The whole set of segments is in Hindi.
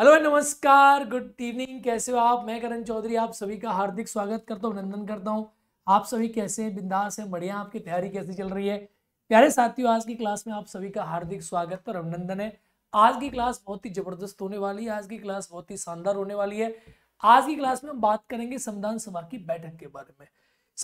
हेलो नमस्कार गुड इवनिंग कैसे हो आप मैं करण चौधरी आप सभी का हार्दिक स्वागत करता हूँ अभिनंदन करता हूँ आप सभी कैसे हैं बिंदास हैं बढ़िया आपकी तैयारी कैसी चल रही है प्यारे साथियों आज की क्लास में आप सभी का हार्दिक स्वागत और अभिनंदन है आज की क्लास बहुत ही जबरदस्त होने वाली है आज की क्लास बहुत ही शानदार होने वाली है आज की क्लास में हम बात करेंगे संविधान सभा की बैठक के बारे में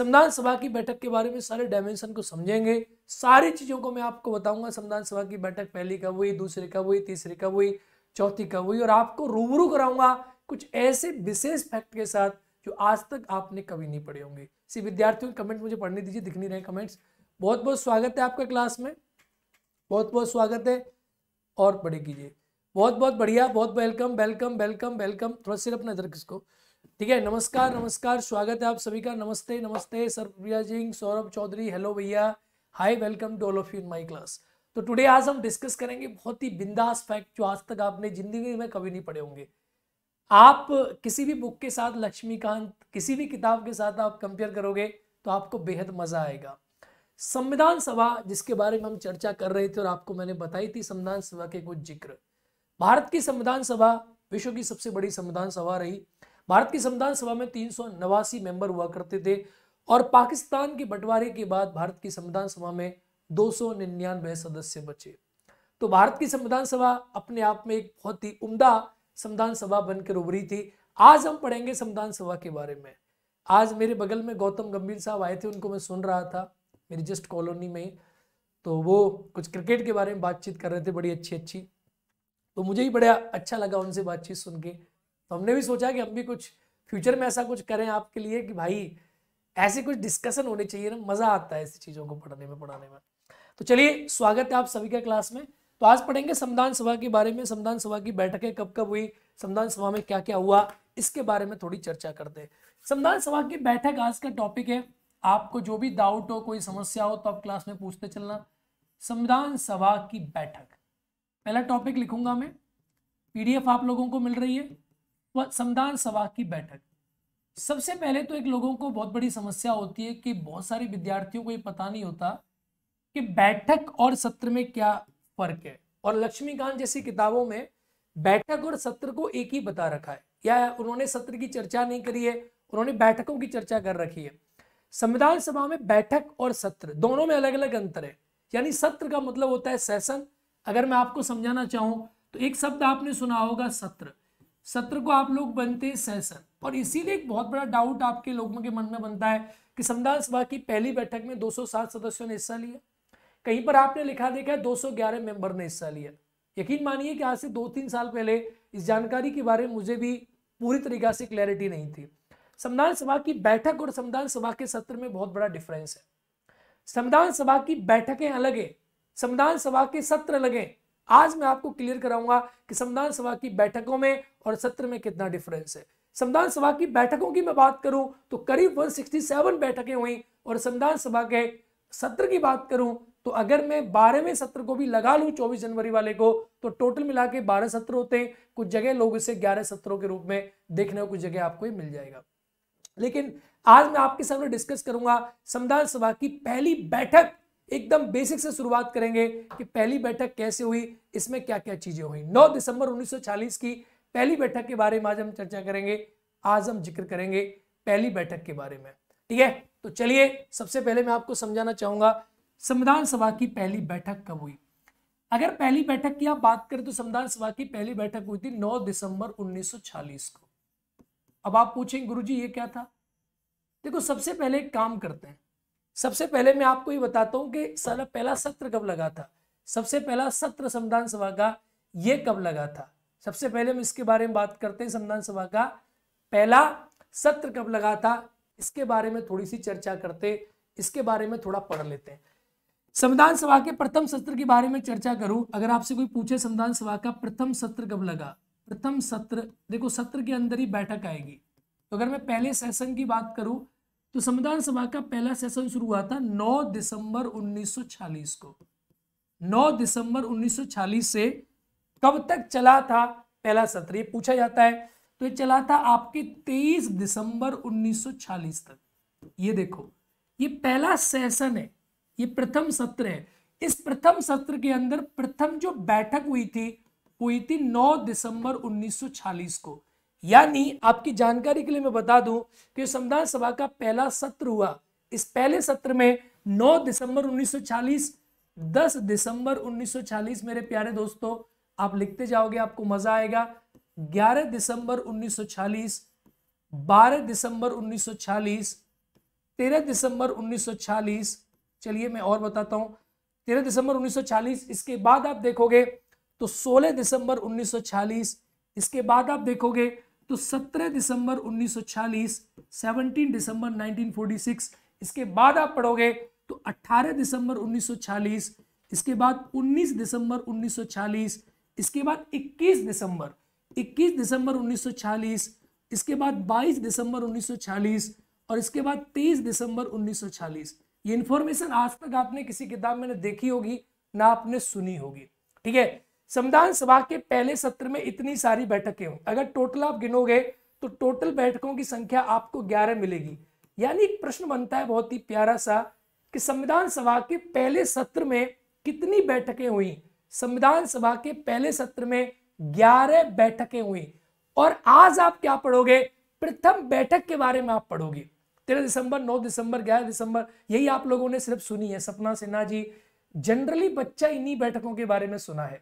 संविधान सभा की बैठक के बारे में सारे डायमेंशन को समझेंगे सारी चीज़ों को मैं आपको बताऊंगा संविधान सभा की बैठक पहली कब हुई दूसरी कब हुई तीसरी कब हुई चौथी कवई और आपको रूबरू कराऊंगा कुछ ऐसे विशेष फैक्ट के साथ जो आज तक आपने कभी नहीं पढ़े होंगे इसी विद्यार्थियों के कमेंट मुझे पढ़ने दीजिए दिख नहीं रहे कमेंट्स बहुत बहुत स्वागत है आपका क्लास में बहुत बहुत स्वागत है और पढ़े कीजिए बहुत बहुत बढ़िया बहुत वेलकम वेलकम वेलकम वेलकम थोड़ा सिर्फ नजर किसको ठीक है नमस्कार नमस्कार स्वागत है आप सभी का नमस्ते नमस्ते सरप्रिया सिंह सौरभ चौधरी हेलो भैया hi welcome to all of you in my class तो टुडे आज हम डिस्कस करेंगे बहुत ही बिंदास फैक्ट जो आज तक आपने जिंदगी में कभी नहीं पढ़े होंगे आप किसी भी बुक के साथ लक्ष्मीकांत किसी भी किताब के साथ आप कंपेयर करोगे तो आपको बेहद मजा आएगा संविधान सभा जिसके बारे में हम चर्चा कर रहे थे और आपको मैंने बताई थी संविधान सभा के कुछ जिक्र भारत की संविधान सभा विश्व की सबसे बड़ी संविधान सभा रही भारत की संविधान सभा में तीन सौ नवासी मेंबर हुआ करते थे और पाकिस्तान के बंटवारे के बाद भारत की संविधान सभा में दो सदस्य बचे तो भारत की संविधान सभा अपने आप में एक बहुत ही उम्दा संविधान सभा बनकर उभरी थी आज हम पढ़ेंगे संविधान सभा के बारे में आज मेरे बगल में गौतम गंभीर साहब आए थे उनको मैं सुन रहा था मेरी जस्ट कॉलोनी में तो वो कुछ क्रिकेट के बारे में बातचीत कर रहे थे बड़ी अच्छी अच्छी तो मुझे ही बड़ा अच्छा लगा उनसे बातचीत सुन के तो हमने भी सोचा कि हम भी कुछ फ्यूचर में ऐसा कुछ करें आपके लिए कि भाई ऐसे कुछ डिस्कशन होने चाहिए ना मज़ा आता है ऐसी चीज़ों को पढ़ने में पढ़ाने में तो चलिए स्वागत है आप सभी का क्लास में तो आज पढ़ेंगे संविधान सभा के बारे में संविधान सभा की बैठकें कब कब हुई संविधान सभा में क्या क्या हुआ इसके बारे में थोड़ी चर्चा करते हैं संविधान सभा की बैठक आज का टॉपिक है आपको जो भी डाउट हो कोई समस्या हो तो आप क्लास में पूछते चलना संविधान सभा की बैठक पहला टॉपिक लिखूंगा मैं पीडीएफ आप लोगों को मिल रही है तो संविधान सभा की बैठक सबसे पहले तो एक लोगों को बहुत बड़ी समस्या होती है कि बहुत सारे विद्यार्थियों को ये पता नहीं होता कि बैठक और सत्र में क्या फर्क है और लक्ष्मीकांत जैसी किताबों में बैठक और सत्र को एक ही बता रखा है या उन्होंने सत्र की चर्चा नहीं करी है उन्होंने बैठकों की चर्चा कर रखी है संविधान सभा में बैठक और सत्र दोनों में अलग अलग अंतर है यानी सत्र का मतलब होता है सेशन अगर मैं आपको समझाना चाहूं तो एक शब्द आपने सुना होगा सत्र सत्र को आप लोग बनते हैं सेशन और इसीलिए एक बहुत बड़ा डाउट आपके लोगों के मन में बनता है कि संविधान सभा की पहली बैठक में 207 सदस्यों ने हिस्सा लिया कहीं पर आपने लिखा देखा है ग्यारह मेंबर ने हिस्सा लिया यकीन मानिए कि आज से दो तीन साल पहले इस जानकारी के बारे में मुझे भी पूरी तरीका से क्लैरिटी नहीं थी संविधान सभा की बैठक और संविधान सभा के सत्र में बहुत बड़ा डिफरेंस है संविधान सभा की बैठकें अलग है संविधान सभा के सत्र अलग है आज मैं आपको क्लियर कराऊंगा कि संविधान सभा की बैठकों में और सत्र में कितना डिफरेंस है संविधान सभा की बैठकों की मैं बात करूं तो करीब 167 बैठकें हुई और संविधान सभा के सत्र की बात करूं तो अगर मैं बारहवें सत्र को भी लगा लूं चौबीस जनवरी वाले को तो टोटल मिला के बारह सत्र होते हैं कुछ जगह लोग इसे ग्यारह सत्रों के रूप में देखने को कुछ जगह आपको मिल जाएगा लेकिन आज मैं आपके सामने डिस्कस करूंगा संविधान सभा की पहली बैठक एकदम बेसिक से शुरुआत करेंगे कि पहली बैठक कैसे हुई इसमें क्या क्या चीजें हुई नौ दिसंबर उन्नीस की पहली बैठक के बारे में आज हम चर्चा करेंगे आज हम जिक्र करेंगे पहली बैठक के बारे में ठीक है तो चलिए सबसे पहले मैं आपको समझाना चाहूंगा संविधान सभा की पहली बैठक कब हुई अगर पहली बैठक की आप बात करें तो संविधान सभा की पहली बैठक हुई थी 9 दिसंबर 1940 को अब आप पूछेंगे गुरुजी ये क्या था देखो सबसे पहले एक काम करते हैं सबसे पहले मैं आपको ये बताता हूं कि सारा पहला सत्र कब लगा था सबसे पहला सत्र संविधान सभा का ये कब लगा था सबसे पहले हम इसके बारे में बात करते हैं संविधान सभा का पहला सत्र कब लगा था इसके बारे में थोड़ी सी चर्चा करते इसके बारे में थोड़ा पढ़ लेते हैं संविधान सभा के प्रथम सत्र के बारे में चर्चा करूं अगर आपसे कोई पूछे संविधान सभा का प्रथम सत्र कब लगा प्रथम सत्र देखो सत्र के अंदर ही बैठक आएगी तो अगर मैं पहले सेशन की बात करूं तो संविधान सभा का पहला सेशन शुरू हुआ था 9 दिसंबर 1940 को 9 दिसंबर 1940 से कब तक चला था पहला सत्र ये पूछा जाता है तो ये चला था आपके 23 दिसंबर 1940 तक ये देखो ये पहला सेशन है ये प्रथम सत्र है इस प्रथम सत्र के अंदर प्रथम जो बैठक हुई थी हुई थी 9 दिसंबर 1940 को यानी आपकी जानकारी के लिए मैं बता दूं कि संविधान सभा का पहला सत्र हुआ इस पहले सत्र में 9 दिसंबर 1940 10 दिसंबर 1940 मेरे प्यारे दोस्तों आप लिखते जाओगे आपको मजा आएगा 11 दिसंबर 1940 12 दिसंबर 1940 13 दिसंबर 1940 चलिए मैं और बताता हूँ तेरह दिसंबर 1940 इसके बाद आप देखोगे तो 16 दिसंबर 1940 इसके बाद आप देखोगे तो 17 दिसंबर 1940 17 दिसंबर 1946 इसके बाद आप पढ़ोगे तो 18 दिसंबर 1940 इसके बाद 19 दिसंबर 1940 इसके बाद 21 दिसंबर 21 दिसंबर 1940 इसके बाद 22 दिसंबर 1940 और इसके बाद 23 दिसंबर 1940 ये इन्फॉर्मेशन आज तक आपने किसी किताब में देखी होगी ना आपने सुनी होगी ठीक है संविधान सभा के पहले सत्र में इतनी सारी बैठकें हों अगर टोटल आप गिनोगे तो टोटल बैठकों की संख्या आपको ग्यारह मिलेगी यानी प्रश्न बनता है बहुत ही प्यारा सा कि संविधान सभा के पहले सत्र में कितनी बैठकें हुई संविधान सभा के पहले सत्र में ग्यारह बैठकें हुई और आज आप क्या पढ़ोगे प्रथम बैठक के बारे में आप पढ़ोगे तेरह दिसंबर नौ दिसंबर ग्यारह दिसंबर यही आप लोगों ने सिर्फ सुनी है सपना सिन्हा जी जनरली बच्चा इन्हीं बैठकों के बारे में सुना है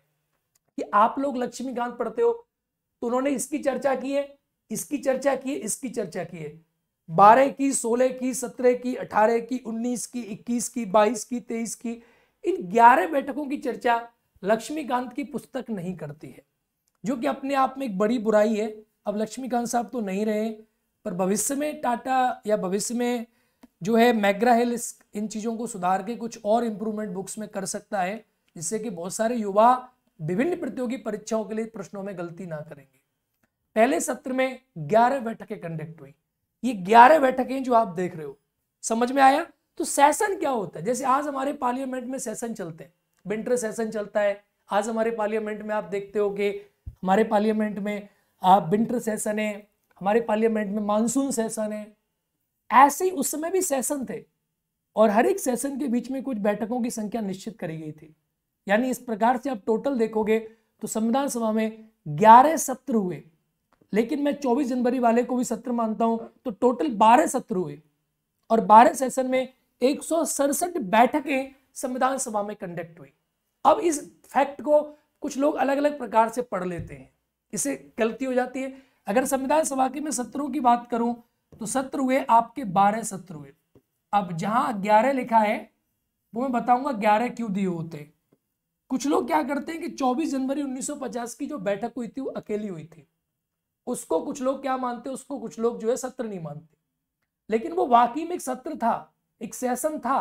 कि आप लोग लक्ष्मीकांत पढ़ते हो तो उन्होंने इसकी चर्चा की है इसकी चर्चा की है इसकी चर्चा की है बारह की सोलह की सत्रह की अठारह की उन्नीस की इक्कीस की बाईस की तेईस की इन ग्यारह बैठकों की चर्चा लक्ष्मीकांत की पुस्तक नहीं करती है जो कि अपने आप में एक बड़ी बुराई है अब लक्ष्मीकांत साहब तो नहीं रहे पर भविष्य में टाटा या भविष्य में जो है मैग्रा हिल इन चीज़ों को सुधार के कुछ और इम्प्रूवमेंट बुक्स में कर सकता है जिससे कि बहुत सारे युवा विभिन्न प्रतियोगी परीक्षाओं के लिए प्रश्नों में गलती ना करेंगे पहले सत्र में ग्यारह बैठकें कंडक्ट हुई ये ग्यारह बैठकें जो आप देख रहे हो समझ में आया तो सेशन क्या होता है जैसे आज हमारे पार्लियामेंट में सेशन चलते हैं विंटर सेशन चलता है आज हमारे पार्लियामेंट में आप देखते हो कि हमारे पार्लियामेंट में आप विंटर सेशन है हमारे पार्लियामेंट में मानसून सेशन है ऐसे ही उस समय भी सेशन थे और हर एक सेशन के बीच में कुछ बैठकों की संख्या निश्चित करी गई थी यानी इस प्रकार से आप टोटल देखोगे तो संविधान सभा में ग्यारह सत्र हुए लेकिन मैं 24 जनवरी वाले को भी सत्र मानता हूं तो टोटल 12 सत्र हुए और 12 सेशन में एक बैठकें संविधान सभा में कंडक्ट हुई अब इस फैक्ट को कुछ लोग अलग अलग प्रकार से पढ़ लेते हैं इसे गलती हो जाती है अगर संविधान सभा के मैं सत्रों की बात करूं तो सत्र हुए आपके बारह सत्र हुए अब जहां ग्यारह लिखा है वो मैं बताऊंगा ग्यारह क्यों दिए होते कुछ लोग क्या करते हैं कि 24 जनवरी 1950 की जो बैठक हुई थी वो अकेली हुई थी उसको कुछ लोग क्या मानते उसको कुछ लोग जो है सत्र नहीं मानते लेकिन वो वाकई में एक सत्र था एक सेशन था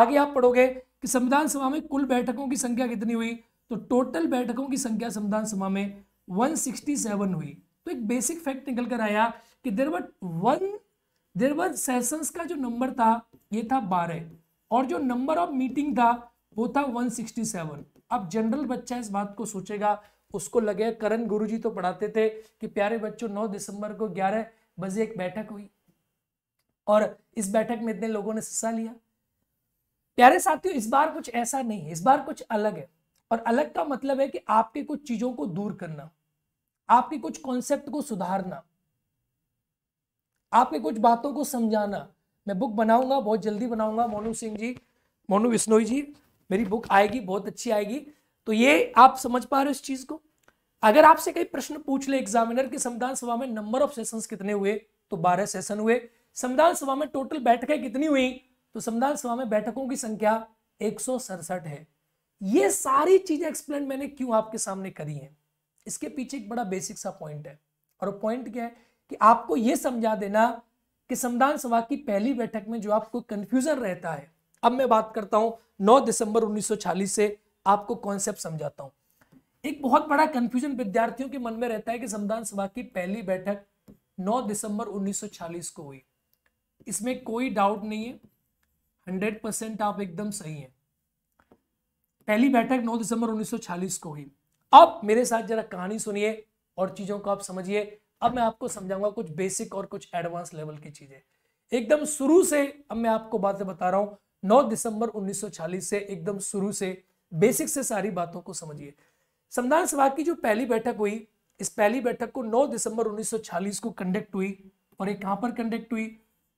आगे आप पढ़ोगे कि संविधान सभा में कुल बैठकों की संख्या कितनी हुई तो टोटल बैठकों की संख्या संविधान सभा में 167 हुई तो एक बेसिक फैक्ट निकल कर आया कि देर वर वन देर वर सेशंस का जो नंबर था ये था बारह और जो नंबर ऑफ मीटिंग था वो था 167 अब जनरल बच्चा इस बात को सोचेगा उसको लगे करण गुरुजी तो पढ़ाते थे कि प्यारे बच्चों 9 दिसंबर को 11 बजे एक बैठक हुई और इस बैठक में इतने लोगों ने हिस्सा लिया प्यारे साथियों इस बार कुछ ऐसा नहीं है इस बार कुछ अलग है और अलग का मतलब है कि आपके कुछ चीजों को दूर करना आपके कुछ कॉन्सेप्ट को सुधारना आपके कुछ बातों को समझाना मैं बुक बनाऊंगा बहुत जल्दी बनाऊंगा मोनू सिंह जी मोनू बिश्नोई जी मेरी बुक आएगी बहुत अच्छी आएगी तो ये आप समझ पा रहे हो इस चीज को अगर आपसे कई प्रश्न पूछ ले एग्जामिनर के संविधान सभा में नंबर ऑफ सेशन कितने हुए तो बारह सेशन हुए संविधान सभा में टोटल बैठकें कितनी हुई तो संविधान सभा में बैठकों की संख्या एक है ये सारी चीज़ें एक्सप्लेन मैंने क्यों आपके सामने करी हैं इसके पीछे एक बड़ा बेसिक सा पॉइंट है और पॉइंट क्या है कि आपको ये समझा देना कि संविधान सभा की पहली बैठक में जो आपको कंफ्यूजन रहता है अब मैं बात करता हूं 9 दिसंबर 1940 से आपको कॉन्सेप्ट समझाता हूँ एक बहुत बड़ा कंफ्यूजन विद्यार्थियों के मन में रहता है कि संविधान सभा की पहली बैठक 9 दिसंबर 1940 को हुई इसमें कोई डाउट नहीं है 100 परसेंट आप एकदम सही हैं पहली बैठक 9 दिसंबर 1940 को हुई अब मेरे साथ जरा कहानी सुनिए और चीजों को आप समझिए अब मैं आपको समझाऊंगा कुछ बेसिक और कुछ एडवांस लेवल की चीजें एकदम शुरू से अब मैं आपको बातें बता रहा हूं 9 दिसंबर 1940 से एकदम शुरू से बेसिक से सारी बातों को समझिए संविधान सभा की जो पहली बैठक हुई इस पहली बैठक को 9 दिसंबर 1940 को कंडक्ट हुई और ये कहां पर कंडक्ट हुई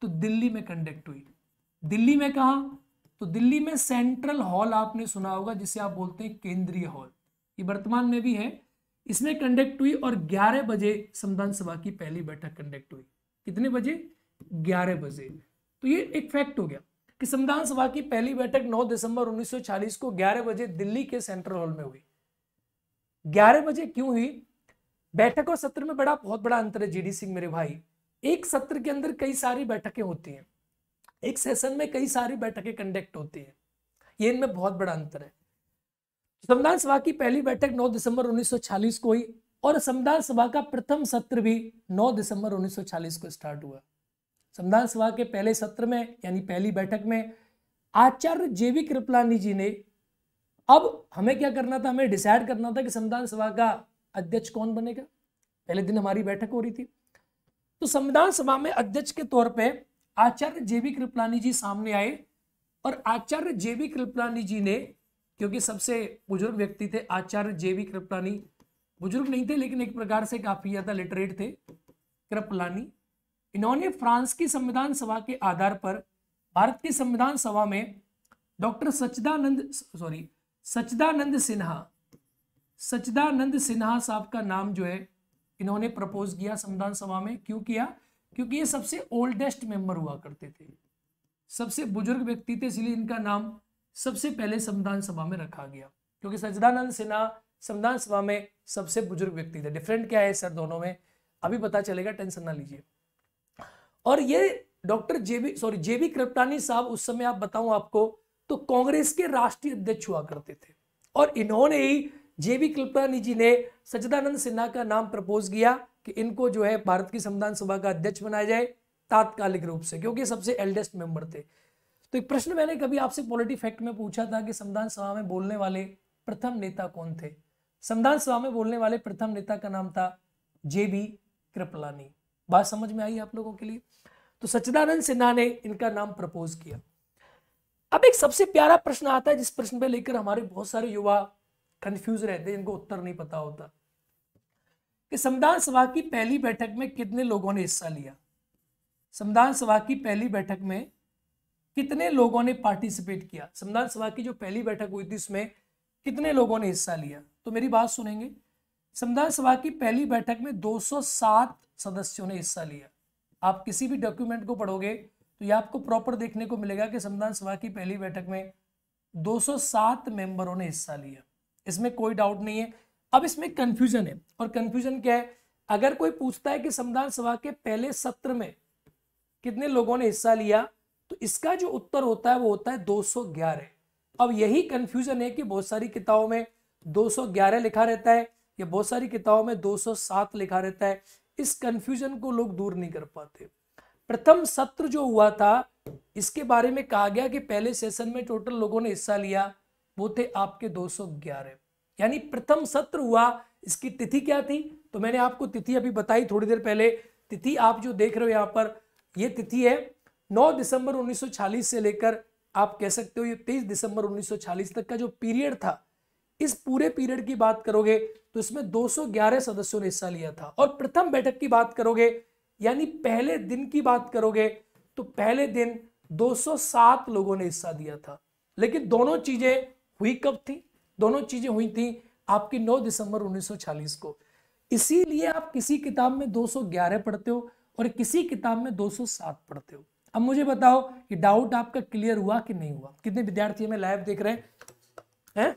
तो दिल्ली में कंडक्ट हुई दिल्ली में कहा तो दिल्ली में सेंट्रल हॉल आपने सुना होगा जिसे आप बोलते हैं केंद्रीय हॉल ये वर्तमान में भी है इसमें कंडक्ट हुई और 11 बजे संविधान सभा की पहली बैठक कंडक्ट हुई कितने बजे 11 बजे तो ये एक फैक्ट हो गया कि संविधान सभा की पहली बैठक 9 दिसंबर 1940 को 11 बजे दिल्ली के सेंट्रल हॉल में हुई 11 बजे क्यों हुई बैठक और सत्र में बड़ा बहुत बड़ा अंतर है जी सिंह मेरे भाई एक सत्र के अंदर कई सारी बैठकें होती हैं एक सेशन में कई सारी बैठकें कंडक्ट होती है ये इनमें बहुत बड़ा अंतर है संविधान सभा की पहली बैठक 9 दिसंबर 1940 को हुई और संविधान सभा का प्रथम सत्र भी 9 दिसंबर 1940 को स्टार्ट हुआ संविधान सभा के पहले सत्र में यानी पहली बैठक में आचार्य जेवी कृपलानी जी ने अब हमें क्या करना था हमें डिसाइड करना था कि संविधान सभा का अध्यक्ष कौन बनेगा पहले दिन हमारी बैठक हो रही थी तो संविधान सभा में अध्यक्ष के तौर पर आचार्य जेबी कृपलानी जी सामने आए और आचार्य जेबी कृपलानी जी ने क्योंकि सबसे बुजुर्ग व्यक्ति थे आचार्य जेबी कृपलानी बुजुर्ग नहीं थे लेकिन एक प्रकार से काफी ज्यादा लिटरेट थे कृपलानी इन्होंने फ्रांस की संविधान सभा के आधार पर भारत की संविधान सभा में डॉक्टर सचदानंद सॉरी सचदानंद सिन्हा सचदानंद सिन्हा साहब का नाम जो है इन्होंने प्रपोज किया संविधान सभा में क्यों किया क्योंकि ये सबसे ओल्डेस्ट मेंबर हुआ करते थे सबसे बुजुर्ग व्यक्ति थे इसलिए इनका नाम सबसे पहले संविधान सभा में रखा गया क्योंकि सचिदानंद सिन्हा संविधान सभा में सबसे बुजुर्ग व्यक्ति थे डिफरेंट क्या है सर दोनों में अभी पता चलेगा टेंशन ना लीजिए और ये डॉक्टर जेबी सॉरी जेबी कृप्टानी साहब उस समय आप बताऊं आपको तो कांग्रेस के राष्ट्रीय अध्यक्ष हुआ करते थे और इन्होंने ही जेबी कल्पनानी जी ने सचिदानंद सिन्हा का नाम प्रपोज किया कि इनको जो है भारत की संविधान सभा का अध्यक्ष बनाया जाए तात्कालिक रूप से क्योंकि सबसे एल्डेस्ट मेंबर थे तो एक प्रश्न मैंने कभी आपसे पॉलिटी फैक्ट में पूछा था कि संविधान सभा में बोलने वाले प्रथम नेता कौन थे संविधान सभा में बोलने वाले प्रथम नेता का नाम था जेबी कृपलानी बात समझ में आई आप लोगों के लिए तो सचिदानंद सिन्हा ने इनका नाम प्रपोज किया अब एक सबसे प्यारा प्रश्न आता है जिस प्रश्न पे लेकर हमारे बहुत सारे युवा कंफ्यूज रहते हैं जिनको उत्तर नहीं पता होता कि संविधान सभा की पहली बैठक में कितने लोगों ने हिस्सा लिया संविधान सभा की पहली बैठक में कितने लोगों ने पार्टिसिपेट किया संविधान सभा की जो पहली बैठक हुई थी उसमें कितने लोगों ने हिस्सा लिया तो मेरी बात सुनेंगे संविधान सभा की पहली बैठक में 207 सदस्यों ने हिस्सा लिया आप किसी भी डॉक्यूमेंट को पढ़ोगे तो यह आपको प्रॉपर देखने को मिलेगा कि संविधान सभा की पहली बैठक में 207 मेंबरों ने हिस्सा लिया इसमें कोई डाउट नहीं है अब इसमें कंफ्यूजन है और कंफ्यूजन क्या है अगर कोई पूछता है कि संविधान सभा के पहले सत्र में कितने लोगों ने हिस्सा लिया तो इसका जो उत्तर होता है वो होता है 211 अब यही कंफ्यूजन है कि बहुत सारी किताबों में 211 लिखा रहता है या बहुत सारी किताबों में 207 लिखा रहता है इस कंफ्यूजन को लोग दूर नहीं कर पाते प्रथम सत्र जो हुआ था इसके बारे में कहा गया कि पहले सेशन में टोटल लोगों ने हिस्सा लिया वो थे आपके 211 यानी प्रथम सत्र हुआ इसकी तिथि क्या थी तो मैंने आपको तिथि अभी बताई थोड़ी देर पहले तिथि आप जो देख रहे हो यहाँ पर ये तिथि है 9 दिसंबर 1940 से लेकर आप कह सकते हो ये 23 दिसंबर 1940 तक का जो पीरियड था इस पूरे पीरियड की बात करोगे तो इसमें 211 सदस्यों ने हिस्सा लिया था और प्रथम बैठक की बात करोगे यानी पहले दिन की बात करोगे तो पहले दिन 207 लोगों ने हिस्सा दिया था लेकिन दोनों चीजें हुई कब थी दोनों चीजें हुई थी आपकी 9 दिसंबर 1940 को इसीलिए आप किसी किताब में 211 पढ़ते हो और किसी किताब में 207 पढ़ते हो अब मुझे बताओ ये डाउट आपका क्लियर हुआ कि नहीं हुआ कितने विद्यार्थी हमें लाइव देख रहे हैं है?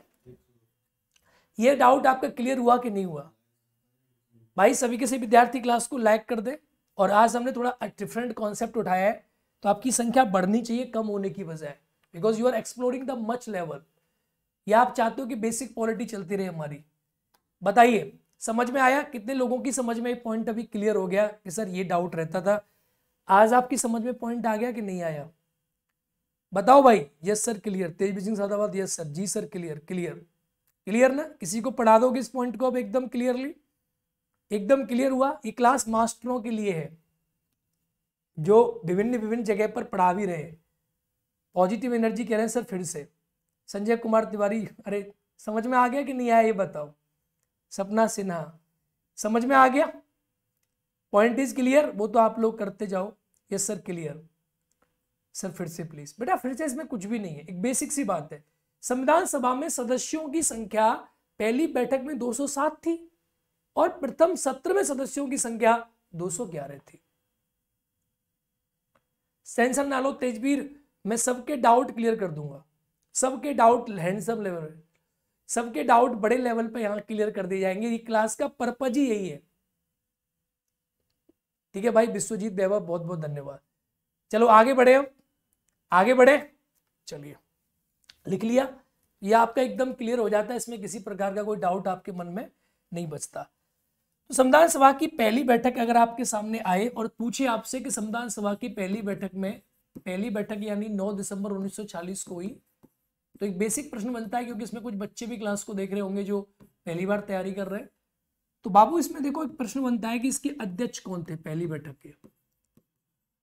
ये डाउट आपका क्लियर हुआ कि नहीं हुआ भाई सभी के सभी विद्यार्थी क्लास को लाइक कर दे और आज हमने थोड़ा डिफरेंट कॉन्सेप्ट उठाया है तो आपकी संख्या बढ़नी चाहिए कम होने की बजाय because you are exploring the much level या आप चाहते हो कि बेसिक पॉलिटी चलती रहे हमारी बताइए समझ में आया कितने लोगों की समझ में पॉइंट अभी क्लियर हो गया कि सर ये डाउट रहता था आज आपकी समझ में पॉइंट आ गया कि नहीं आया बताओ भाई yes sir clear Tej Singh Sadabad yes sir ji sir clear clear clear ना किसी को पढ़ा दोगे इस पॉइंट को अब एकदम क्लियरली एकदम क्लियर हुआ ये क्लास मास्टरों के लिए है जो विभिन्न विभिन्न जगह पर पढ़ा भी रहे पॉजिटिव एनर्जी कह रहे हैं सर फिर से संजय कुमार तिवारी अरे समझ में आ गया कि नहीं आया ये बताओ सपना सिन्हा समझ में आ गया पॉइंट इज क्लियर वो तो आप लोग करते जाओ यस सर क्लियर सर फिर से प्लीज बेटा फिर से इसमें कुछ भी नहीं है एक बेसिक सी बात है संविधान सभा में सदस्यों की संख्या पहली बैठक में 207 थी और प्रथम सत्र में सदस्यों की संख्या 211 थी सेंसर नालो तेजबीर मैं सबके डाउट क्लियर कर दूंगा सबके डाउट हैंडसम लेवल पे सबके डाउट बड़े लेवल पे यहाँ क्लियर कर दिए जाएंगे ये क्लास का पर्पज ही यही है ठीक है भाई विश्वजीत देवा बहुत बहुत धन्यवाद चलो आगे बढ़े हम आगे बढ़े चलिए लिख लिया ये आपका एकदम क्लियर हो जाता है इसमें किसी प्रकार का कोई डाउट आपके मन में नहीं बचता तो संविधान सभा की पहली बैठक अगर आपके सामने आए और पूछे आपसे कि संविधान सभा की पहली बैठक में पहली बैठक यानी 9 दिसंबर 1940 को हुई तो एक बेसिक प्रश्न बनता है क्योंकि इसमें कुछ बच्चे भी क्लास को देख रहे होंगे जो पहली बार तैयारी कर रहे हैं तो बाबू इसमें देखो एक प्रश्न बनता है कि इसके अध्यक्ष कौन थे पहली बैठक के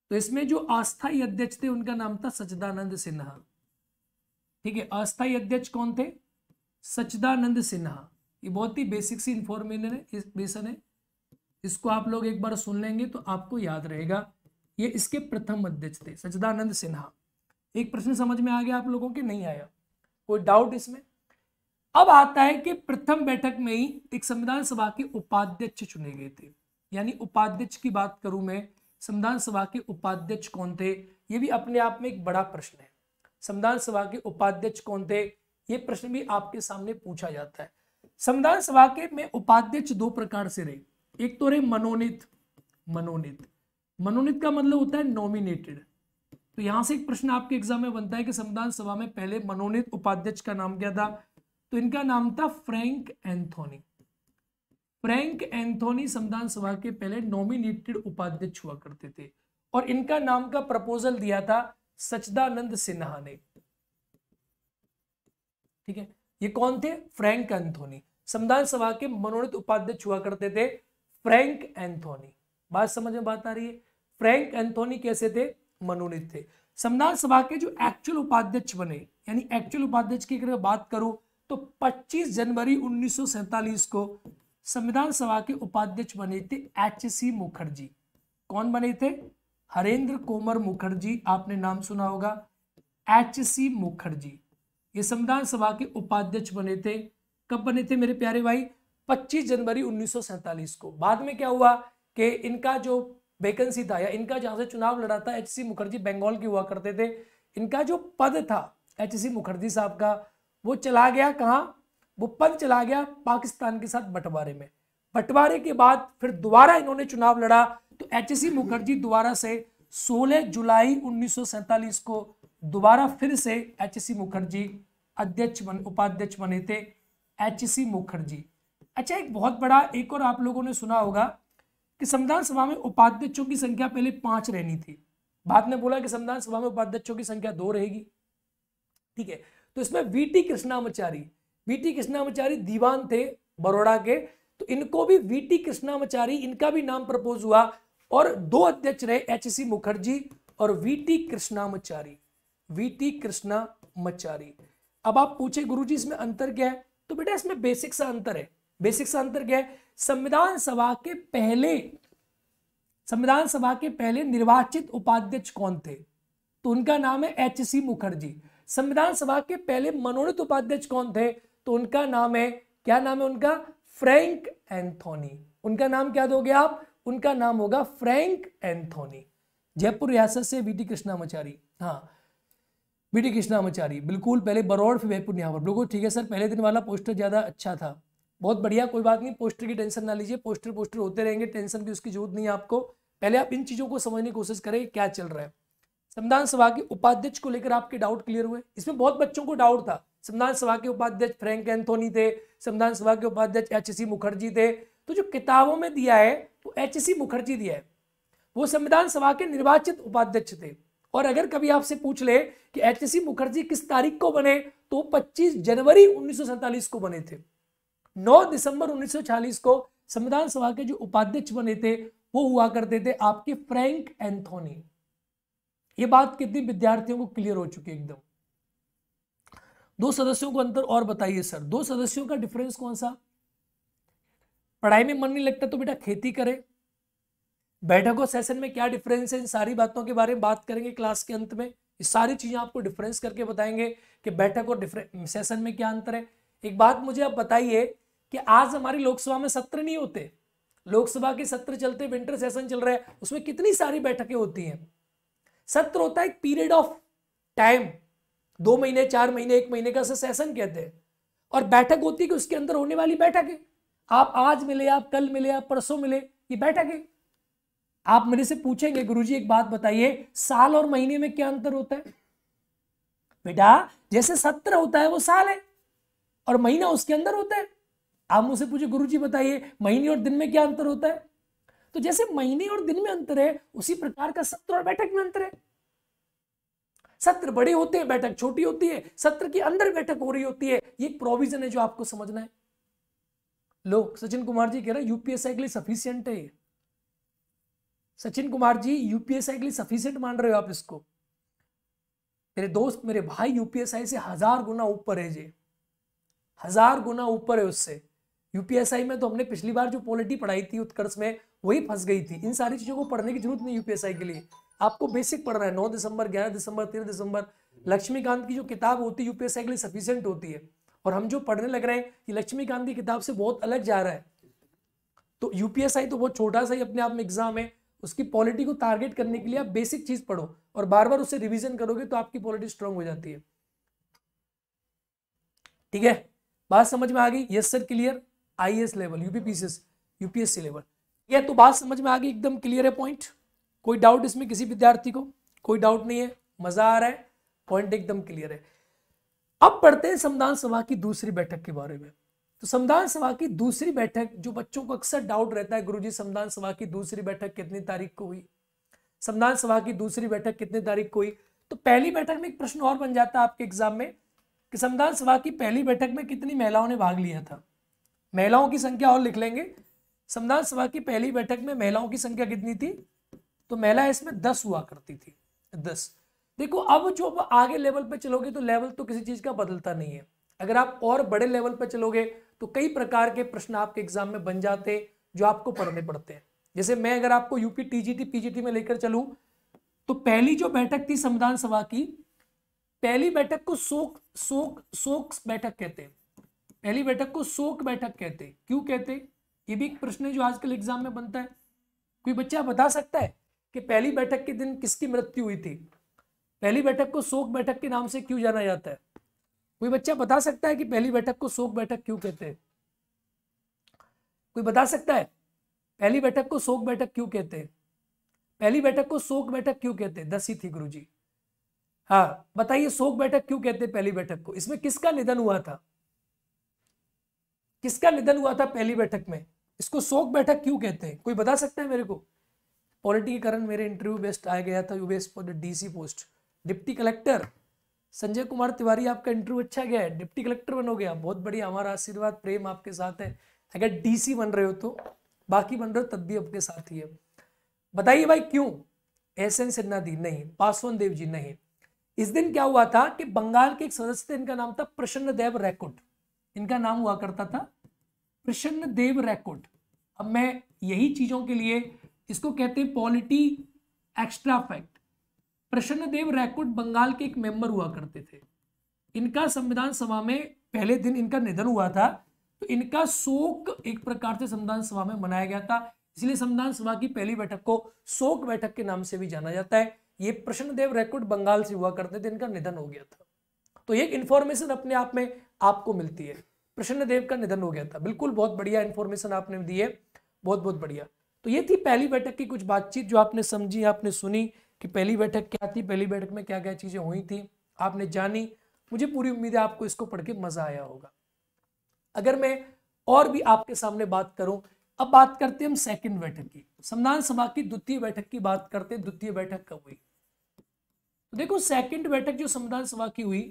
तो इसमें जो अस्थायी अध्यक्ष थे उनका नाम था सचदानंद सिन्हा ठीक है अस्थायी अध्यक्ष कौन थे सचदानंद सिन्हा ये बहुत ही बेसिक सी इंफॉर्मेशन है इसको आप लोग एक बार सुन लेंगे तो आपको याद रहेगा ये इसके प्रथम अध्यक्ष थे सचदानंद सिन्हा एक प्रश्न समझ में आ गया आप लोगों के नहीं आया कोई डाउट इसमें अब आता है कि प्रथम बैठक में ही एक संविधान सभा के उपाध्यक्ष चुने गए थे यानी उपाध्यक्ष की बात करूं मैं संविधान सभा के उपाध्यक्ष कौन थे ये भी अपने आप में एक बड़ा प्रश्न है संविधान सभा के उपाध्यक्ष कौन थे ये प्रश्न भी आपके सामने पूछा जाता है संविधान सभा के में उपाध्यक्ष दो प्रकार से रहे एक तो रहे मनोनीत मनोनीत मनोनीत का मतलब होता है नॉमिनेटेड तो यहाँ से एक प्रश्न आपके एग्जाम में बनता है कि संविधान सभा में पहले मनोनीत उपाध्यक्ष का नाम क्या था तो इनका नाम था फ्रैंक एंथोनी फ्रैंक एंथोनी संविधान सभा के पहले नॉमिनेटेड उपाध्यक्ष हुआ करते थे और इनका नाम का प्रपोजल दिया था सचदानंद सिन्हा ने ठीक है ये कौन थे फ्रैंक एंथोनी संविधान सभा के मनोनीत उपाध्यक्ष हुआ करते थे फ्रैंक एंथोनी बात समझ में बात आ रही है फ्रैंक एंथोनी कैसे थे मनोनीत थे संविधान सभा के जो एक्चुअल उपाध्यक्ष बने यानी एक्चुअल उपाध्यक्ष की अगर बात करूं तो 25 जनवरी उन्नीस को संविधान सभा के उपाध्यक्ष बने थे एच सी मुखर्जी कौन बने थे हरेंद्र कोमर मुखर्जी आपने नाम सुना होगा एच सी मुखर्जी ये संविधान सभा के उपाध्यक्ष बने थे कब बने थे मेरे प्यारे भाई 25 जनवरी उन्नीस को बाद में क्या हुआ कि इनका जो वैकेंसी था या इनका जहां से चुनाव लड़ा था एच मुखर्जी बंगाल के हुआ करते थे इनका जो पद था एच मुखर्जी साहब का वो चला गया कहाँ वो पद चला गया पाकिस्तान के साथ बंटवारे में बंटवारे के बाद फिर दोबारा इन्होंने चुनाव लड़ा तो एच मुखर्जी दोबारा से 16 जुलाई उन्नीस को दोबारा फिर से एच मुखर्जी अध्यक्ष बन उपाध्यक्ष बने थे एच मुखर्जी अच्छा एक बहुत बड़ा एक और आप लोगों ने सुना होगा कि संविधान सभा में उपाध्यक्षों की संख्या पहले पांच रहनी थी बाद में बोला कि संविधान सभा में उपाध्यक्षों की संख्या दो रहेगी ठीक है तो इसमें V T Krishnamachari V T Krishnamachari दीवान थे बड़ोड़ा के तो इनको भी वी टी कृष्णामचारी इनका भी नाम प्रपोज हुआ और दो अध्यक्ष रहे एच सी मुखर्जी और V T Krishnamachari V T Krishnamachari अब आप पूछे गुरुजी इसमें अंतर क्या है तो बेटा इसमें बेसिक सा अंतर है बेसिक सा अंतर क्या है संविधान सभा के पहले संविधान सभा के पहले निर्वाचित उपाध्यक्ष कौन थे तो उनका नाम है एच सी मुखर्जी संविधान सभा के पहले मनोनीत उपाध्यक्ष कौन थे तो उनका नाम है क्या नाम है उनका फ्रैंक एंथोनी उनका नाम क्या दोगे आप उनका नाम होगा फ्रैंक एंथोनी जयपुर रियासत से वी टी कृष्णामाचारी हाँ वी टी कृष्णामाचारी बिल्कुल पहले बरौड़ फिर जयपुर निहावर बिल्कुल ठीक है सर पहले दिन वाला पोस्टर ज्यादा अच्छा था बहुत बढ़िया कोई बात नहीं पोस्टर की टेंशन ना लीजिए पोस्टर पोस्टर होते रहेंगे टेंशन की उसकी जरूरत नहीं है आपको पहले आप इन चीज़ों को समझने की कोशिश करें क्या चल रहा है संविधान सभा के उपाध्यक्ष को लेकर आपके डाउट क्लियर हुए इसमें बहुत बच्चों को डाउट था संविधान सभा के उपाध्यक्ष फ्रेंक एंथोनी थे संविधान सभा के उपाध्यक्ष एच सी मुखर्जी थे तो जो किताबों में दिया है वो एच सी मुखर्जी दिया है वो संविधान सभा के निर्वाचित उपाध्यक्ष थे और अगर कभी आपसे पूछ ले कि एच सी मुखर्जी किस तारीख को बने तो 25 जनवरी उन्नीस को बने थे 9 दिसंबर 1940 को संविधान सभा के जो उपाध्यक्ष बने थे वो हुआ करते थे आपके फ्रैंक एंथोनी ये बात कितनी विद्यार्थियों को क्लियर हो चुकी है एकदम दो सदस्यों को अंतर और बताइए सर दो सदस्यों का डिफरेंस कौन सा पढ़ाई में मन नहीं लगता तो बेटा खेती करे बैठक और सेशन में क्या डिफरेंस है इन सारी बातों के बारे में बात करेंगे क्लास के अंत में सारी चीजें आपको डिफरेंस करके बताएंगे कि बैठक और सेशन में क्या अंतर है एक बात मुझे आप बताइए कि आज हमारी लोकसभा में सत्र नहीं होते लोकसभा के सत्र चलते विंटर सेशन चल रहा है उसमें कितनी सारी बैठकें होती हैं सत्र होता है एक पीरियड ऑफ टाइम दो महीने चार महीने एक महीने का सेशन कहते हैं और बैठक होती है कि उसके अंदर होने वाली बैठक है आप आज मिले आप कल मिले आप परसों मिले ये बैठक है आप मेरे से पूछेंगे गुरुजी एक बात बताइए साल और महीने में क्या अंतर होता है बेटा जैसे सत्र होता है वो साल है और महीना उसके अंदर होता है आप मुझसे पूछे गुरु जी बताइए महीने और दिन में क्या अंतर होता है तो जैसे महीने और दिन में अंतर है उसी प्रकार का सत्र और बैठक में अंतर है सत्र बड़े होते हैं बैठक छोटी होती है सत्र के अंदर बैठक हो रही होती है ये प्रोविजन है जो आपको समझना है लोग सचिन कुमार जी कह रहे हैं यूपीएसआई के लिए सफिशियंट है सचिन कुमार जी यूपीएसआई के लिए सफिशियंट मान रहे हो आप इसको मेरे दोस्त मेरे भाई यूपीएसआई से हजार गुना ऊपर है जी हजार गुना ऊपर है उससे यूपीएसआई में तो हमने पिछली बार जो पॉलिटी पढ़ाई थी उत्कर्ष में वही फंस गई थी इन सारी चीज़ों को पढ़ने की जरूरत नहीं यूपीएसआई के लिए आपको बेसिक पढ़ना है नौ दिसंबर ग्यारह दिसंबर तेरह दिसंबर लक्ष्मीकांत की जो किताब होती है यूपीएसआई के लिए सफिशियंट होती है और हम जो पढ़ने लग रहे हैं ये लक्ष्मीकांत की किताब से बहुत अलग जा रहा है तो यूपीएसआई तो बहुत छोटा सा ही अपने आप में एग्जाम है उसकी पॉलिटी को टारगेट करने के लिए आप बेसिक चीज पढ़ो और बार बार उसे रिवीजन करोगे तो आपकी पॉलिटी स्ट्रांग हो जाती है ठीक है बात समझ में आ गई यस सर क्लियर आई लेवल यूपीपीसीएस यूपीएससी लेवल यह तो बात समझ में आ गई एकदम क्लियर है पॉइंट कोई डाउट इसमें किसी विद्यार्थी को कोई डाउट नहीं है मजा आ रहा है पॉइंट एकदम क्लियर है अब पढ़ते हैं संविधान सभा की दूसरी बैठक के बारे में तो संविधान सभा की दूसरी बैठक जो बच्चों को अक्सर डाउट रहता है गुरुजी संविधान सभा की दूसरी बैठक कितनी तारीख को हुई संविधान सभा की दूसरी बैठक कितनी तारीख को हुई तो पहली बैठक में एक प्रश्न और बन जाता है आपके एग्जाम में कि संविधान सभा की पहली बैठक में कितनी महिलाओं ने भाग लिया था महिलाओं की संख्या और लिख लेंगे संविधान सभा की पहली बैठक में महिलाओं की संख्या कितनी थी तो महिला इसमें दस हुआ करती थी दस देखो अब जो अब आगे लेवल पे चलोगे तो लेवल तो किसी चीज का बदलता नहीं है अगर आप और बड़े लेवल पे चलोगे तो कई प्रकार के प्रश्न आपके एग्जाम में बन जाते जो आपको पढ़ने पड़ते हैं जैसे मैं अगर आपको यूपी टीजीटी पीजीटी में लेकर चलू तो पहली जो बैठक थी संविधान सभा की पहली बैठक को शोक शोक शोक बैठक कहते हैं पहली बैठक को शोक बैठक कहते हैं क्यों कहते हैं ये भी एक प्रश्न है जो आजकल एग्जाम में बनता है कोई बच्चा बता सकता है कि पहली बैठक के दिन किसकी मृत्यु हुई थी पहली बैठक को शोक बैठक के नाम से क्यों जाना जाता है कोई बच्चा बता सकता है कि पहली बैठक को शोक बैठक क्यों कहते हैं कोई बता सकता है पहली बैठक को शोक बैठक क्यों कहते हैं पहली बैठक को शोक बैठक क्यों कहते हैं दसी थी गुरुजी हाँ बताइए शोक बैठक क्यों कहते हैं पहली बैठक को इसमें किसका निधन हुआ था किसका निधन हुआ था पहली बैठक में इसको शोक बैठक क्यों कहते हैं कोई बता सकता है मेरे को पॉलिटी के कारण मेरे इंटरव्यू बेस्ट आया गया था you best for the DC post deputy collector Sanjay Kumar Tiwari आपका इंटरव्यू अच्छा गया है डिप्टी कलेक्टर हो गया बहुत बढ़िया हमारा आशीर्वाद प्रेम आपके साथ है अगर डीसी बन रहे हो तो बाकी बन रहे हो तब भी आपके साथ ही है बताइए भाई क्यों एस एन सिन्हा दी नहीं पासवान देव जी नहीं इस दिन क्या हुआ था कि बंगाल के एक सदस्य थे इनका नाम था प्रसन्न देव रैकुट इनका नाम हुआ करता था प्रसन्न देव रैकोट अब मैं यही चीज़ों के लिए इसको कहते हैं पॉलिटी एक्स्ट्रा फैक्ट प्रसन्न देव रैकोट बंगाल के एक मेंबर हुआ करते थे इनका संविधान सभा में पहले दिन इनका निधन हुआ था तो इनका शोक एक प्रकार से संविधान सभा में मनाया गया था इसलिए संविधान सभा की पहली बैठक को शोक बैठक के नाम से भी जाना जाता है ये प्रश्न देव रैकोट बंगाल से हुआ करते थे इनका निधन हो गया था तो ये इंफॉर्मेशन अपने आप में आपको मिलती है प्रसन्न देव का निधन हो गया था बिल्कुल बहुत बढ़िया इन्फॉर्मेशन आपने दी है बहुत बहुत बढ़िया तो ये थी पहली बैठक की कुछ बातचीत जो आपने समझी आपने सुनी कि पहली बैठक क्या थी पहली बैठक में क्या क्या चीज़ें हुई थी आपने जानी मुझे पूरी उम्मीद है आपको इसको पढ़ के मज़ा आया होगा अगर मैं और भी आपके सामने बात करूं अब बात करते हैं हम सेकंड बैठक की संविधान सभा की द्वितीय बैठक की बात करते हैं द्वितीय बैठक कब हुई तो देखो सेकंड बैठक जो संविधान सभा की हुई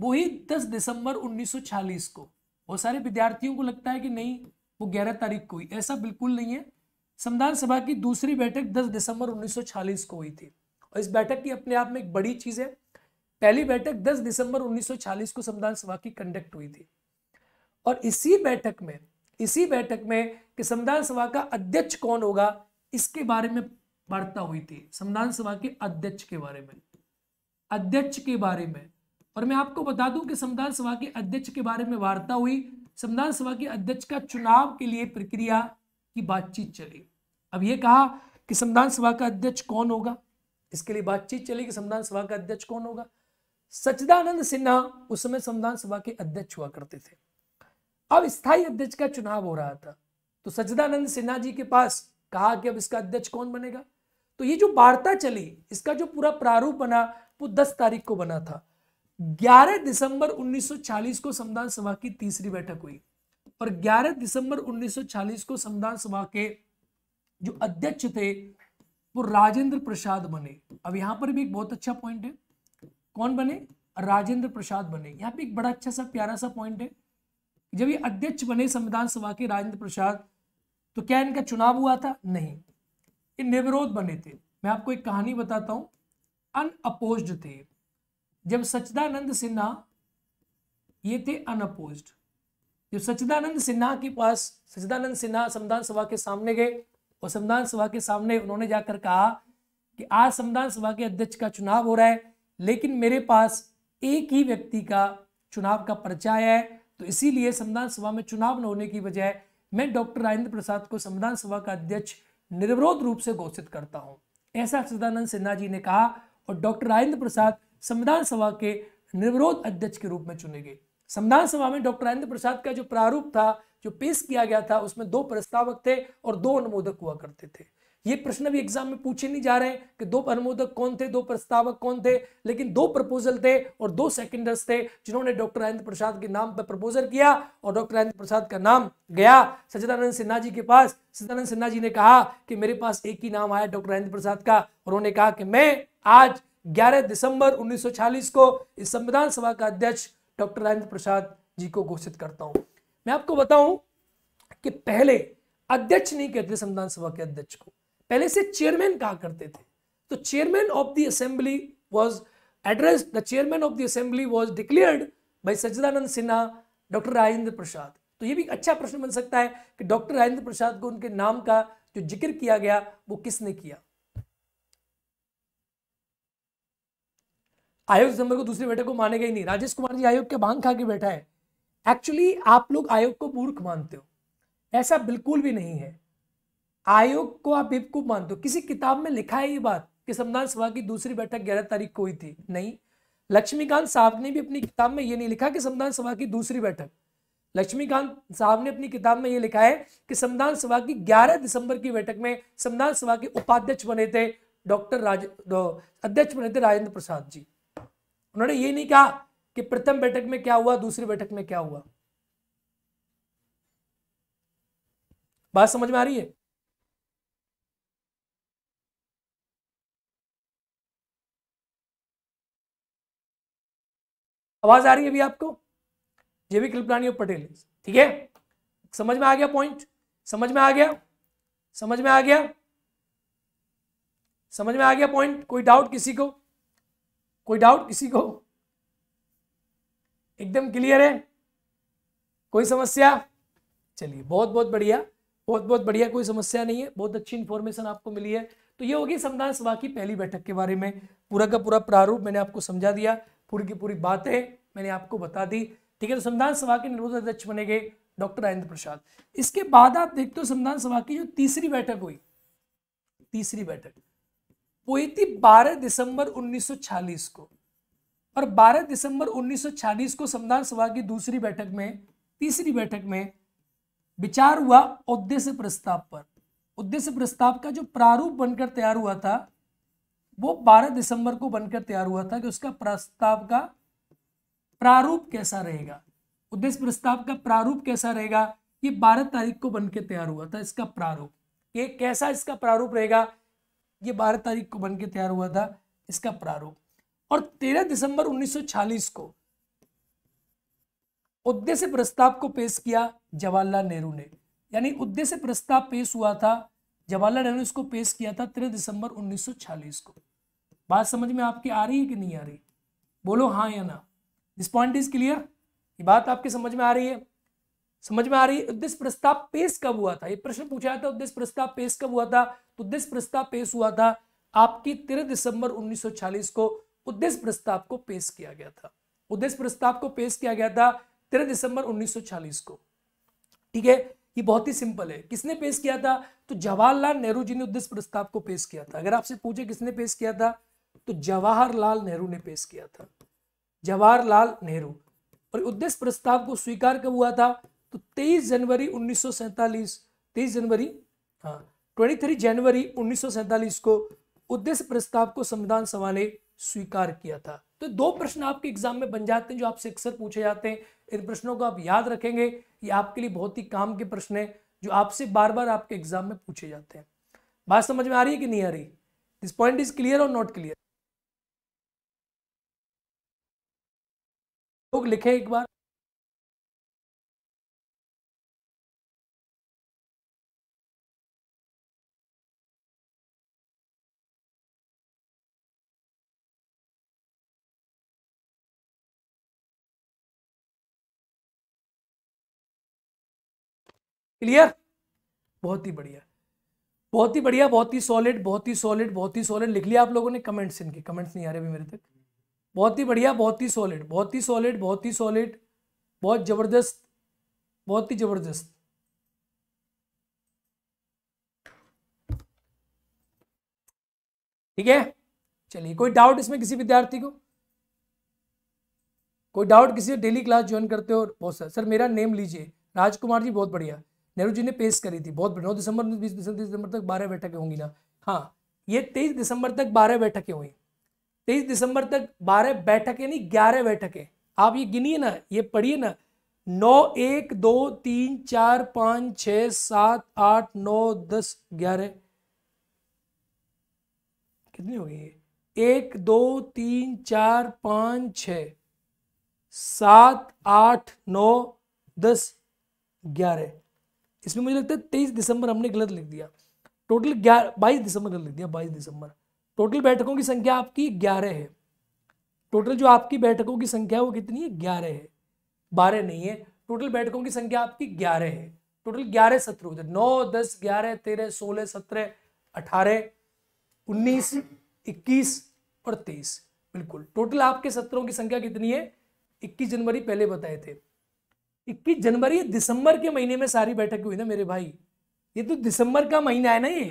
वही 10 दिसंबर 1940 को बहुत सारे विद्यार्थियों को लगता है कि नहीं वो 11 तारीख को हुई ऐसा बिल्कुल नहीं है संविधान सभा की दूसरी बैठक 10 दिसंबर 1940 को हुई थी और इस बैठक की अपने आप में एक बड़ी चीज है पहली बैठक 10 दिसंबर 1940 को संविधान सभा की कंडक्ट हुई थी और इसी बैठक में इसी बैठक में कि संविधान सभा का अध्यक्ष कौन होगा इसके बारे में वार्ता हुई थी संविधान सभा के अध्यक्ष के बारे में अध्यक्ष के बारे में और मैं आपको बता दूं कि संविधान सभा के अध्यक्ष के बारे में वार्ता हुई संविधान सभा के अध्यक्ष का चुनाव के लिए प्रक्रिया की बातचीत चली अब यह कहा कि संविधान सभा का अध्यक्ष कौन होगा इसके लिए बातचीत चली कि संविधान सभा का अध्यक्ष कौन होगा सचिदानंद सिन्हा उस समय संविधान सभा के अध्यक्ष हुआ करते थे अब स्थायी अध्यक्ष का चुनाव हो रहा था तो सचिदानंद सिन्हा जी के पास कहा कि अब इसका अध्यक्ष कौन बनेगा तो ये जो वार्ता चली इसका जो पूरा प्रारूप बना वो दस तारीख को बना था 11 दिसंबर 1940 को संविधान सभा की तीसरी बैठक हुई और 11 दिसंबर 1940 को संविधान सभा के जो अध्यक्ष थे वो राजेंद्र प्रसाद बने अब यहां पर भी एक बहुत अच्छा पॉइंट है कौन बने राजेंद्र प्रसाद बने यहाँ पे एक बड़ा अच्छा सा प्यारा सा पॉइंट है जब ये अध्यक्ष बने संविधान सभा के राजेंद्र प्रसाद तो क्या इनका चुनाव हुआ था नहीं ये निर्विरोध बने थे मैं आपको एक कहानी बताता हूँ अनअपोज्ड थे जब सचिदानंद सिन्हा ये थे अनअपोज जब सचिदानंद सिन्हा के पास सचिदानंद सिन्हा संविधान सभा के सामने गए और संविधान सभा के सामने उन्होंने जाकर कहा कि आज संविधान सभा के अध्यक्ष का चुनाव हो रहा है लेकिन मेरे पास एक ही व्यक्ति का चुनाव का पर्चा है तो इसीलिए संविधान सभा में चुनाव न होने की बजाय मैं डॉक्टर राजेंद्र प्रसाद को संविधान सभा का अध्यक्ष निर्विरोध रूप से घोषित करता हूं ऐसा सदानंद सिन्हा जी ने कहा और डॉक्टर राजेंद्र प्रसाद संविधान सभा के निर्विरोध अध्यक्ष के रूप में चुने गए संविधान सभा में डॉक्टर राजेंद्र प्रसाद का जो प्रारूप था जो पेश किया गया था उसमें दो प्रस्तावक थे और दो अनुमोदक हुआ करते थे ये प्रश्न भी एग्जाम में पूछे नहीं जा रहे हैं कि दो अनुमोदक कौन थे दो प्रस्तावक कौन थे लेकिन दो प्रपोजल थे और दो सेकेंडर्स थे जिन्होंने डॉक्टर राजेंद्र प्रसाद के नाम पर प्रपोजल किया और डॉक्टर राजेंद्र प्रसाद का नाम गया सचिदानंद सिन्हा जी के पास सचिदानंद सिन्हा जी ने कहा कि मेरे पास एक ही नाम आया डॉक्टर राजेंद्र प्रसाद का उन्होंने कहा कि मैं आज 11 दिसंबर 1940 को इस संविधान सभा का अध्यक्ष डॉक्टर राजेंद्र प्रसाद जी को घोषित करता हूं मैं आपको बताऊं कि पहले अध्यक्ष नहीं कहते संविधान सभा के अध्यक्ष को पहले से चेयरमैन कहा करते थे तो chairman of the assembly was address the chairman of the assembly was declared by Sachidanand Sinha doctor Rajendra Prasad तो ये भी अच्छा प्रश्न बन सकता है कि डॉक्टर राजेंद्र प्रसाद को उनके नाम का जो जिक्र किया गया वो किसने किया आयोग दिसंबर को दूसरे बैठक को मानेगा ही नहीं राजेश कुमार जी आयोग के भांग खा के बैठा है एक्चुअली आप लोग आयोग को मूर्ख मानते हो ऐसा बिल्कुल भी नहीं है आयोग को आप बेवकूफ मानते हो किसी किताब में लिखा है ये बात कि संविधान सभा की दूसरी बैठक 11 तारीख को हुई थी नहीं लक्ष्मीकांत साहब ने भी अपनी किताब में ये नहीं लिखा कि संविधान सभा की दूसरी बैठक लक्ष्मीकांत साहब ने अपनी किताब में ये लिखा है कि संविधान सभा की 11 दिसंबर की बैठक में संविधान सभा के उपाध्यक्ष बने थे डॉक्टर राज अध्यक्ष बने थे राजेंद्र प्रसाद जी उन्होंने ये नहीं कहा कि प्रथम बैठक में क्या हुआ दूसरी बैठक में क्या हुआ बात समझ में आ रही है आवाज आ रही है अभी आपको जेबी कृपलानी और पटेल ठीक है समझ में आ गया पॉइंट समझ में आ गया समझ में आ गया समझ में आ गया पॉइंट कोई डाउट किसी को कोई डाउट किसी को एकदम क्लियर है कोई समस्या चलिए बहुत बहुत बढ़िया बहुत बहुत बढ़िया कोई समस्या नहीं है बहुत अच्छी इंफॉर्मेशन आपको मिली है तो ये होगी समदान सभा की पहली बैठक के बारे में पूरा का पूरा प्रारूप मैंने आपको समझा दिया पूरी की पूरी बातें मैंने आपको बता दी ठीक है तो संविधान सभा के निर्वोध अध्यक्ष बने गए डॉक्टर राजेंद्र प्रसाद इसके बाद आप देखते हो संविधान सभा की जो तीसरी बैठक हुई तीसरी बैठक हुई थी 12 दिसंबर 1940 को और 12 दिसंबर 1940 को संविधान सभा की दूसरी बैठक में तीसरी बैठक में विचार हुआ उद्देश्य प्रस्ताव पर उद्देश्य प्रस्ताव का जो प्रारूप बनकर तैयार हुआ था वो 12 दिसंबर को बनकर तैयार हुआ था कि उसका प्रस्ताव का प्रारूप कैसा रहेगा उद्देश्य प्रस्ताव का प्रारूप कैसा रहेगा ये 12 तारीख को बनकर तैयार हुआ था इसका प्रारूप ये कैसा इसका प्रारूप रहेगा ये बारह तारीख को बनके तैयार हुआ था इसका प्रारूप और तेरह दिसंबर 1940 को उद्देश्य प्रस्ताव को पेश किया जवाहरलाल नेहरू ने यानी उद्देश्य प्रस्ताव पेश हुआ था जवाहरलाल नेहरू इसको पेश किया था तेरह दिसंबर 1940 को बात समझ में आपकी आ रही है कि नहीं आ रही बोलो हाँ या ना दिस पॉइंट इज क्लियर ये बात आपके समझ में आ रही है समझ में आ रही है उद्देश्य तो प्रस्ताव पेश कब हुआ था ये प्रश्न पूछा था उद्देश्य तो प्रस्ताव पेश कब हुआ था तो उद्देश्य प्रस्ताव पेश हुआ था आपकी तेरह दिसंबर 1940 को उद्देश्य तो प्रस्ताव को पेश किया गया था उद्देश्य प्रस्ताव को पेश किया गया था तेरह दिसंबर 1940 को ठीक है ये बहुत ही सिंपल है किसने पेश किया था तो जवाहरलाल नेहरू जी ने उद्देश्य प्रस्ताव को पेश किया था अगर आपसे पूछे किसने पेश किया था तो जवाहरलाल नेहरू ने पेश किया था जवाहरलाल नेहरू और उद्देश्य प्रस्ताव को स्वीकार कब हुआ था तो 23 जनवरी 1947 सौ 23 जनवरी हाँ 23 जनवरी 1947 को उद्देश्य प्रस्ताव को संविधान सभा ने स्वीकार किया था तो दो प्रश्न आपके एग्जाम में बन जाते हैं जो आपसे अक्सर पूछे जाते हैं इन प्रश्नों को आप याद रखेंगे ये आपके लिए बहुत ही काम के प्रश्न है जो आपसे बार बार आपके एग्जाम में पूछे जाते हैं बात समझ में आ रही है कि नहीं आ रही दिस पॉइंट इज क्लियर और नॉट क्लियर लोग लिखे एक बार क्लियर बहुत ही बढ़िया बहुत ही बढ़िया बहुत ही सॉलिड बहुत ही सॉलिड बहुत ही सॉलिड लिख लिया आप लोगों ने कमेंट्स इनके कमेंट्स नहीं आ रहे अभी मेरे तक बहुत ही बढ़िया बहुत ही सॉलिड बहुत ही सॉलिड बहुत ही सॉलिड बहुत जबरदस्त बहुत ही जबरदस्त ठीक है चलिए कोई डाउट इसमें किसी विद्यार्थी को कोई डाउट किसी डेली क्लास ज्वाइन करते हो बहुत सर सर मेरा नेम लीजिए राजकुमार जी बहुत बढ़िया नेहरू जी ने पेश करी थी बहुत नौ दिसंबर बीस दिसंबर तक बारह बैठकें होंगी ना हाँ ये तेईस दिसंबर तक बारह बैठकें हुई तेईस दिसंबर तक बारह बैठकें नहीं ग्यारह बैठकें आप ये गिनिए ना ये पढ़िए ना नौ एक दो तीन चार पाँच छ सात आठ नौ दस ग्यारह कितनी हो गई ये एक दो तीन चार पाँच छ सात आठ नौ दस ग्यारह इसमें मुझे लगता है तेईस दिसंबर हमने गलत लिख दिया टोटल ग्यारह बाईस दिसंबर गलत लिख दिया बाईस दिसंबर टोटल बैठकों की संख्या आपकी ग्यारह है टोटल जो आपकी बैठकों की संख्या वो कितनी है ग्यारह है बारह नहीं है टोटल बैठकों की संख्या आपकी ग्यारह है टोटल ग्यारह सत्र होते नौ दस ग्यारह तेरह सोलह सत्रह अठारह उन्नीस इक्कीस और तेईस बिल्कुल टोटल आपके सत्रों की संख्या कितनी है इक्कीस जनवरी पहले बताए थे इक्कीस जनवरी दिसंबर के महीने में सारी बैठक हुई ना मेरे भाई ये तो दिसंबर का महीना है ना ये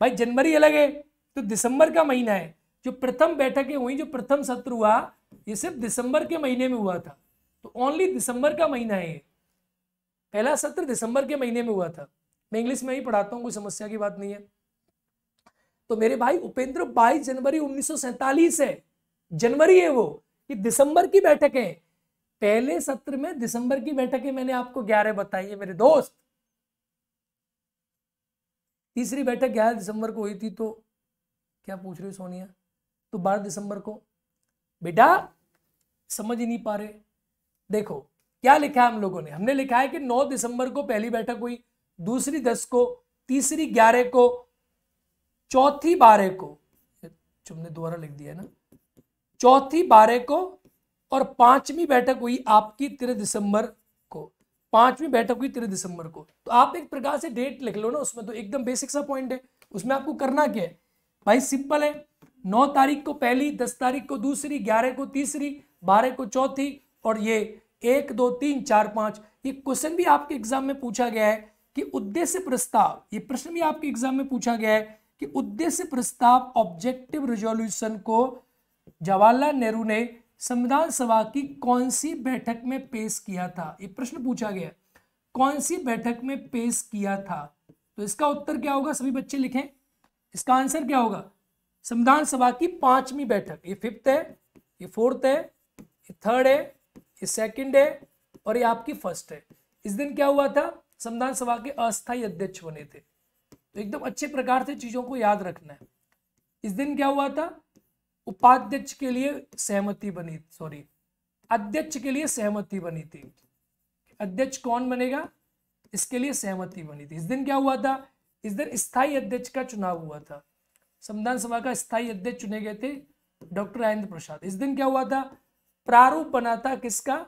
भाई जनवरी अलग है तो दिसंबर का महीना है जो प्रथम बैठकें हुई जो प्रथम सत्र हुआ ये सिर्फ दिसंबर के महीने में हुआ था तो ओनली दिसंबर का महीना है पहला सत्र दिसंबर के महीने में हुआ था मैं इंग्लिश में ही पढ़ाता हूँ कोई समस्या की बात नहीं है तो मेरे भाई उपेंद्र 22 जनवरी उन्नीस है जनवरी है वो ये दिसंबर की बैठक है पहले सत्र में दिसंबर की है मैंने आपको ग्यारह बताई है मेरे दोस्त तीसरी बैठक ग्यारह दिसंबर को हुई थी तो क्या पूछ रही हो सोनिया तो बारह दिसंबर को बेटा समझ ही नहीं पा रहे देखो क्या लिखा है हम लोगों ने हमने लिखा है कि 9 दिसंबर को पहली बैठक हुई दूसरी 10 को तीसरी 11 को चौथी 12 को तुमने दोबारा लिख दिया ना चौथी 12 को और पांचवी बैठक हुई आपकी तेरह दिसंबर को पांचवी बैठक हुई तेरह दिसंबर को तो आप एक प्रकार से डेट लिख लो ना उसमें तो एकदम बेसिक सा पॉइंट है उसमें आपको करना क्या है भाई सिंपल है नौ तारीख को पहली दस तारीख को दूसरी ग्यारह को तीसरी बारह को चौथी और ये एक दो तीन चार पांच ये क्वेश्चन भी आपके एग्जाम में पूछा गया है कि उद्देश्य प्रस्ताव ये प्रश्न भी आपके एग्जाम में पूछा गया है कि उद्देश्य प्रस्ताव ऑब्जेक्टिव रिजोल्यूशन को जवाहरलाल नेहरू ने संविधान सभा की कौन सी बैठक में पेश किया था ये प्रश्न पूछा गया कौन सी बैठक में पेश किया था तो इसका उत्तर क्या होगा सभी बच्चे लिखें इसका आंसर क्या होगा संविधान सभा की पांचवी बैठक ये फिफ्थ है ये फोर्थ है ये थर्ड है ये सेकंड है और ये आपकी फर्स्ट है इस दिन क्या हुआ था संविधान सभा के अस्थायी अध्यक्ष बने थे तो एकदम अच्छे प्रकार से चीजों को याद रखना है इस दिन क्या हुआ था उपाध्यक्ष के लिए सहमति बनी सॉरी अध्यक्ष के लिए सहमति बनी थी अध्यक्ष कौन बनेगा इसके लिए सहमति बनी थी इस दिन क्या हुआ था इस दिन स्थायी अध्यक्ष का चुनाव हुआ था संविधान सभा का स्थायी अध्यक्ष चुने गए थे डॉक्टर राजेंद्र प्रसाद इस दिन क्या हुआ था प्रारूप बना था किसका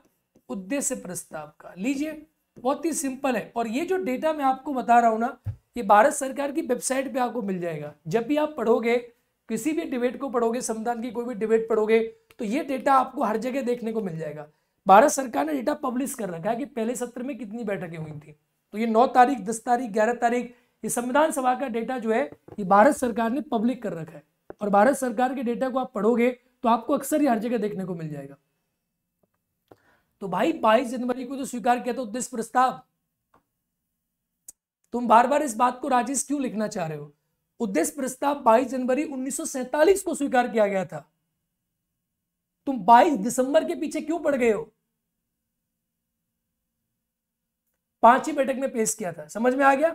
उद्देश्य प्रस्ताव का लीजिए बहुत ही सिंपल है और ये जो डेटा मैं आपको बता रहा हूं ना ये भारत सरकार की वेबसाइट पे आपको मिल जाएगा जब भी आप पढ़ोगे किसी भी डिबेट को पढ़ोगे संविधान की कोई भी डिबेट पढ़ोगे तो ये डेटा आपको हर जगह देखने को मिल जाएगा भारत सरकार ने डेटा पब्लिश कर रखा है कि पहले सत्र में कितनी बैठकें हुई थी तो ये नौ तारीख दस तारीख ग्यारह तारीख ये संविधान सभा का डेटा जो है ये भारत सरकार ने पब्लिक कर रखा है और भारत सरकार के डेटा को आप पढ़ोगे तो आपको अक्सर ही हर जगह देखने को मिल जाएगा तो भाई बाईस जनवरी को जो तो स्वीकार किया था तो उद्देश्य प्रस्ताव तुम बार बार इस बात को राजेश क्यों लिखना चाह रहे हो उद्देश्य प्रस्ताव 22 जनवरी 1947 को स्वीकार किया गया था तुम 22 दिसंबर के पीछे क्यों पड़ गए हो पांचवी बैठक में पेश किया था समझ में आ गया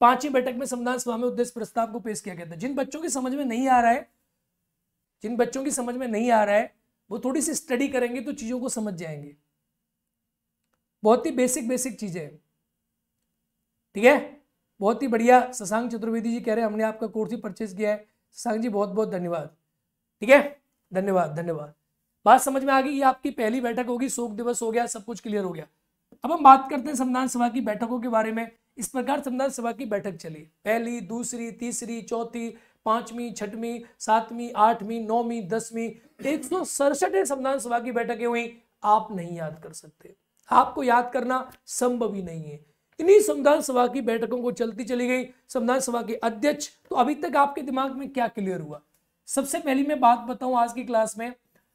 पांचवी बैठक में संविधान सभा में उद्देश्य प्रस्ताव को पेश किया गया था जिन बच्चों की समझ में नहीं आ रहा है जिन बच्चों की समझ में नहीं आ रहा है वो थोड़ी सी स्टडी करेंगे तो चीजों को समझ जाएंगे बहुत ही बेसिक बेसिक चीजें ठीक है बहुत ही बढ़िया शशांक चतुर्वेदी जी कह रहे हैं हमने आपका कोर्स ही परचेज किया है शशांक जी बहुत बहुत धन्यवाद ठीक है धन्यवाद धन्यवाद बात समझ में आ गई ये आपकी पहली बैठक होगी शोक दिवस हो गया सब कुछ क्लियर हो गया अब हम बात करते हैं संविधान सभा की बैठकों के बारे में इस प्रकार संविधान सभा की बैठक चली पहली दूसरी तीसरी चौथी पांचवी छठवीं सातवीं आठवीं नौवीं दसवीं एक सौ सड़सठ संविधान सभा की बैठकें हुई आप नहीं याद कर सकते आपको याद करना संभव ही नहीं है इन्हीं संविधान सभा की बैठकों को चलती चली गई संविधान सभा के अध्यक्ष तो अभी तक आपके दिमाग में क्या क्लियर हुआ सबसे पहली मैं बात बताऊं आज की क्लास में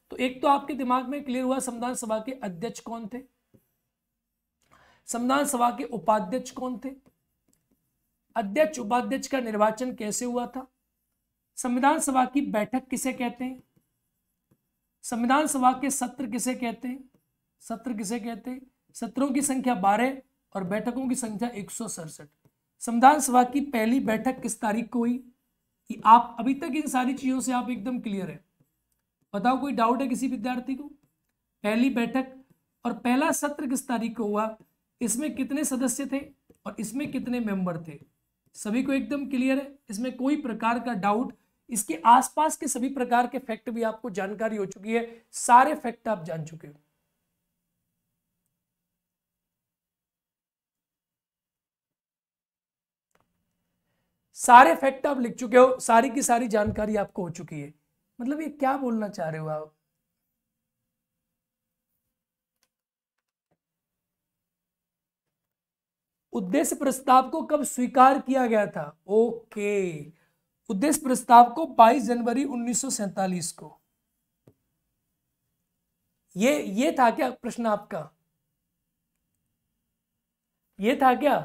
तो एक तो आपके दिमाग में क्लियर हुआ संविधान सभा के अध्यक्ष कौन थे संविधान सभा के उपाध्यक्ष कौन थे अध्यक्ष उपाध्यक्ष का निर्वाचन कैसे हुआ था संविधान सभा की बैठक किसे कहते हैं संविधान सभा के सत्र किसे कहते हैं सत्र किसे कहते हैं सत्रों की संख्या बारह और बैठकों की संख्या एक संविधान सभा की पहली बैठक किस तारीख को हुई कि आप अभी तक इन सारी चीजों से आप एकदम क्लियर है बताओ कोई डाउट है किसी विद्यार्थी को पहली बैठक और पहला सत्र किस तारीख को हुआ इसमें कितने सदस्य थे और इसमें कितने मेंबर थे सभी को एकदम क्लियर है इसमें कोई प्रकार का डाउट इसके आसपास के सभी प्रकार के फैक्ट भी आपको जानकारी हो चुकी है सारे फैक्ट आप जान चुके हो सारे फैक्ट आप लिख चुके हो सारी की सारी जानकारी आपको हो चुकी है मतलब ये क्या बोलना चाह रहे हो आप उद्देश्य प्रस्ताव को कब स्वीकार किया गया था ओके उद्देश्य प्रस्ताव को 22 जनवरी उन्नीस को ये ये था क्या प्रश्न आपका ये था क्या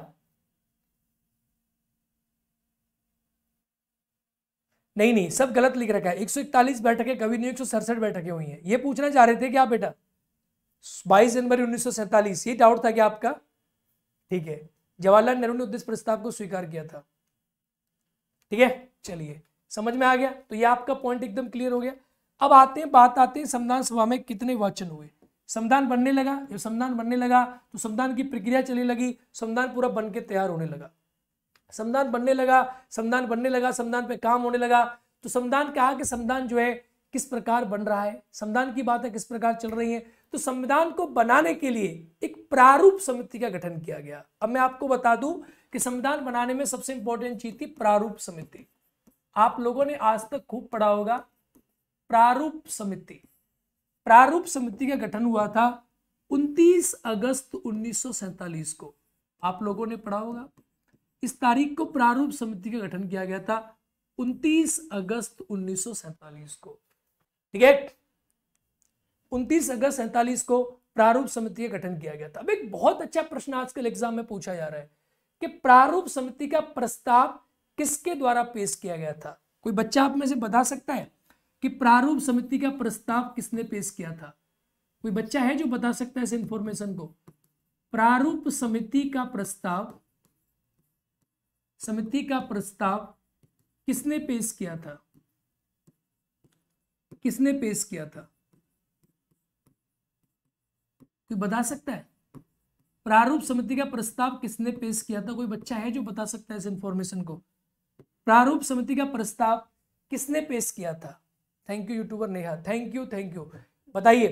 नहीं नहीं सब गलत लिख रखा है एक सौ इकतालीस बैठकें कभी नहीं एक सौ सड़सठ बैठकें हुई हैं ये पूछना चाह रहे थे क्या बेटा बाईस जनवरी उन्नीस सौ सैंतालीस ये डाउट था क्या आपका ठीक है जवाहरलाल नेहरू ने उद्देश्य प्रस्ताव को स्वीकार किया था ठीक है चलिए समझ में आ गया तो ये आपका पॉइंट एकदम क्लियर हो गया अब आते हैं बात आते हैं संविधान सभा में कितने वाचन हुए संविधान बनने लगा जब संविधान बनने लगा तो संविधान की प्रक्रिया चलने लगी संविधान पूरा बन के तैयार होने लगा संविधान बनने लगा संविधान बनने लगा संविधान पे काम होने लगा तो संविधान कहा कि संविधान जो है किस प्रकार बन रहा है संविधान की बातें किस प्रकार चल रही है तो संविधान को बनाने के लिए एक प्रारूप समिति का गठन किया गया अब मैं आपको बता दूं कि संविधान बनाने में सबसे इंपॉर्टेंट चीज थी प्रारूप समिति आप लोगों ने आज तक खूब पढ़ा होगा प्रारूप समिति प्रारूप समिति का गठन हुआ था 29 अगस्त 1947 को आप लोगों ने पढ़ा होगा इस तारीख को प्रारूप समिति का गठन किया गया था 29 अगस्त उन्नीस को ठीक है 29 अगस्त सैतालीस को प्रारूप समिति का गठन किया गया था अब एक बहुत अच्छा प्रश्न आजकल एग्जाम में पूछा जा रहा है कि प्रारूप समिति का प्रस्ताव किसके द्वारा पेश किया गया था कोई बच्चा आप में से बता सकता है कि प्रारूप समिति का प्रस्ताव किसने पेश किया था कोई बच्चा है जो बता सकता है इस इंफॉर्मेशन को प्रारूप समिति का प्रस्ताव समिति का प्रस्ताव किसने पेश किया था किसने पेश किया था कोई बता सकता है प्रारूप समिति का प्रस्ताव किसने पेश किया था कोई बच्चा है जो बता सकता है इस इंफॉर्मेशन को प्रारूप समिति का प्रस्ताव किसने पेश किया था thank you youtuber Neha thank you thank you बताइए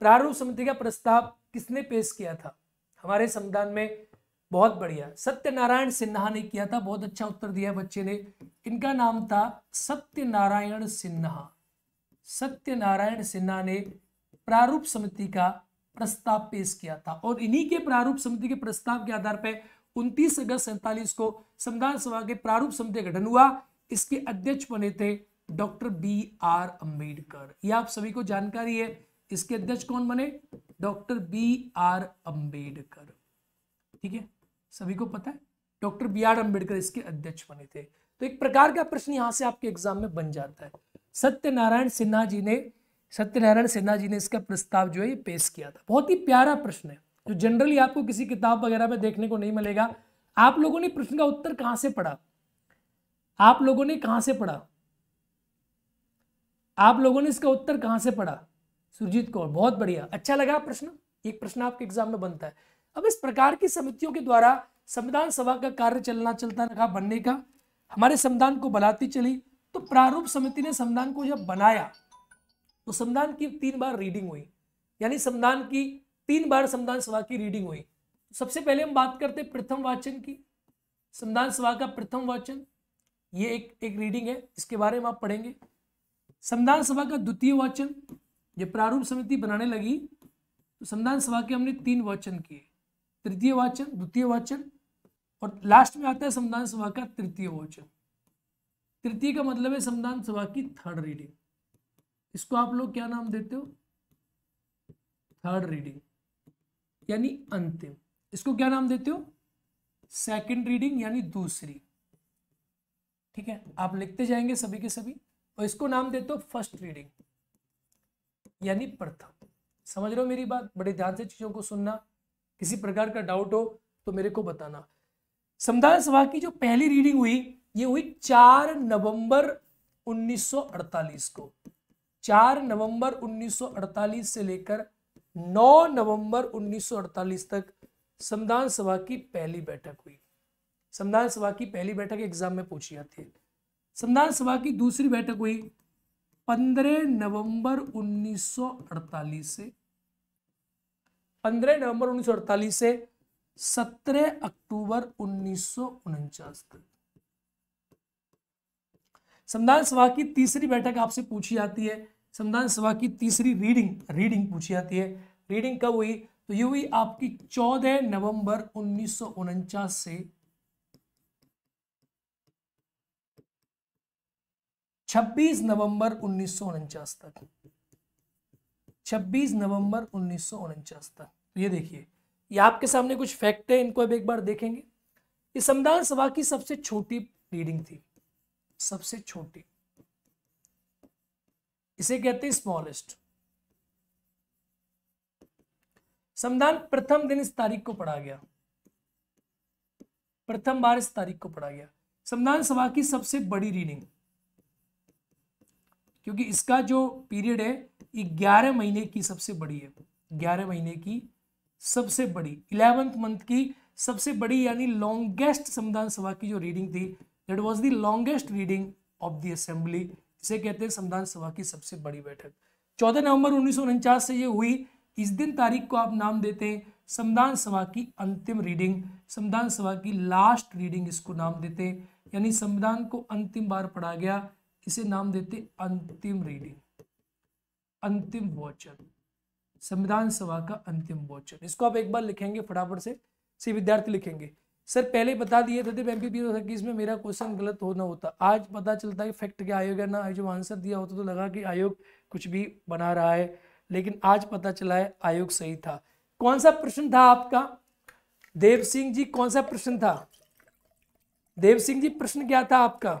प्रारूप समिति का प्रस्ताव किसने पेश किया था हमारे संविधान में बहुत बढ़िया सत्यनारायण सिन्हा ने किया था बहुत अच्छा उत्तर दिया बच्चे ने इनका नाम था सत्यनारायण सिन्हा सत्यनारायण सिन्हा ने प्रारूप समिति का प्रस्ताव पेश किया था और इन्हीं के प्रारूप समिति के प्रस्ताव के आधार पर उनतीस अगस्त सैंतालीस को संविधान सभा के प्रारूप समिति का गठन हुआ इसके अध्यक्ष बने थे डॉक्टर बी आर अंबेडकर यह आप सभी को जानकारी है इसके अध्यक्ष कौन बने डॉक्टर बी आर अंबेडकर ठीक है सभी को पता है डॉक्टर बी आर अम्बेडकर इसके अध्यक्ष बने थे तो एक प्रकार का प्रश्न यहाँ से आपके एग्जाम में बन जाता है सत्यनारायण सिन्हा जी ने सत्यनारायण सिन्हा जी ने इसका प्रस्ताव जो है ये पेश किया था बहुत ही प्यारा प्रश्न है जो जनरली आपको किसी किताब वगैरह में देखने को नहीं मिलेगा आप लोगों ने प्रश्न का उत्तर कहां से पढ़ा आप लोगों ने कहां से पढ़ा आप लोगों ने इसका उत्तर कहां से पढ़ा सुरजीत कौर बहुत बढ़िया अच्छा लगा प्रश्न एक प्रश्न आपके एग्जाम में बनता है अब इस प्रकार की समितियों के द्वारा संविधान सभा का कार्य चलना चलता रखा बनने का हमारे संविधान को बनाती चली तो प्रारूप समिति ने संविधान को जब बनाया तो संविधान की तीन बार रीडिंग हुई यानी संविधान की तीन बार संविधान सभा की रीडिंग हुई सबसे पहले हम बात करते प्रथम वाचन की संविधान सभा का प्रथम वाचन ये एक एक रीडिंग है इसके बारे में आप पढ़ेंगे संविधान सभा का द्वितीय वाचन जब प्रारूप समिति बनाने लगी तो संविधान सभा के हमने तीन वाचन किए तृतीय वाचन द्वितीय वाचन और लास्ट में आता है संविधान सभा का तृतीय वाचन तृतीय का मतलब है संविधान सभा की थर्ड रीडिंग इसको आप लोग क्या नाम देते हो थर्ड रीडिंग यानी अंतिम इसको क्या नाम देते हो सेकंड रीडिंग यानी दूसरी ठीक है आप लिखते जाएंगे सभी के सभी और इसको नाम देते हो फर्स्ट रीडिंग यानी प्रथम समझ रहे हो मेरी बात बड़े ध्यान से चीजों को सुनना किसी प्रकार का डाउट हो तो मेरे को बताना संविधान सभा की जो पहली रीडिंग हुई ये हुई चार नवंबर 1948 को चार नवंबर 1948 से लेकर 9 नवंबर 1948 तक संविधान सभा की पहली बैठक हुई संविधान सभा की पहली बैठक एग्जाम में पूछी जाती है संविधान सभा की दूसरी बैठक हुई 15 नवंबर 1948 से पंद्रह नवंबर 1948 से 17 अक्टूबर उन्नीस तक संविधान सभा की तीसरी बैठक आपसे पूछी जाती है संविधान सभा की तीसरी रीडिंग रीडिंग पूछी जाती है रीडिंग कब हुई तो ये हुई आपकी 14 नवंबर उन्नीस से 26 नवंबर उन्नीस तक 26 नवंबर उन्नीस तक तो ये देखिए ये आपके सामने कुछ फैक्ट है इनको अब एक बार देखेंगे ये संविधान सभा की सबसे छोटी रीडिंग थी सबसे छोटी इसे कहते हैं स्मॉलेस्ट संविधान प्रथम दिन इस तारीख को पढ़ा गया प्रथम बार इस तारीख को पढ़ा गया संविधान सभा की सबसे बड़ी रीडिंग क्योंकि इसका जो पीरियड है ग्यारह महीने की सबसे बड़ी है ग्यारह महीने की सबसे बड़ी इलेवंथ मंथ की सबसे बड़ी यानी लॉन्गेस्ट संविधान सभा की जो रीडिंग थी that was the longest reading of the assembly जिसे कहते हैं संविधान सभा की सबसे बड़ी बैठक चौदह नवंबर उन्नीस से ये हुई इस दिन तारीख को आप नाम देते हैं संविधान सभा की अंतिम रीडिंग संविधान सभा की लास्ट रीडिंग इसको नाम देते हैं यानी संविधान को अंतिम बार पढ़ा गया इसे नाम देते अंतिम रीडिंग अंतिम वोचन संविधान सभा का अंतिम वोचन इसको आप एक बार लिखेंगे फटाफट से सी विद्यार्थी लिखेंगे सर पहले बता दिए थे में मेरा क्वेश्चन गलत होना होता आज पता चलता है फैक्ट क्या आयोग है ना जो आंसर दिया होता तो लगा कि आयोग कुछ भी बना रहा है लेकिन आज पता चला है आयोग सही था कौन सा प्रश्न था आपका देव सिंह जी कौन सा प्रश्न था देव सिंह जी प्रश्न क्या था आपका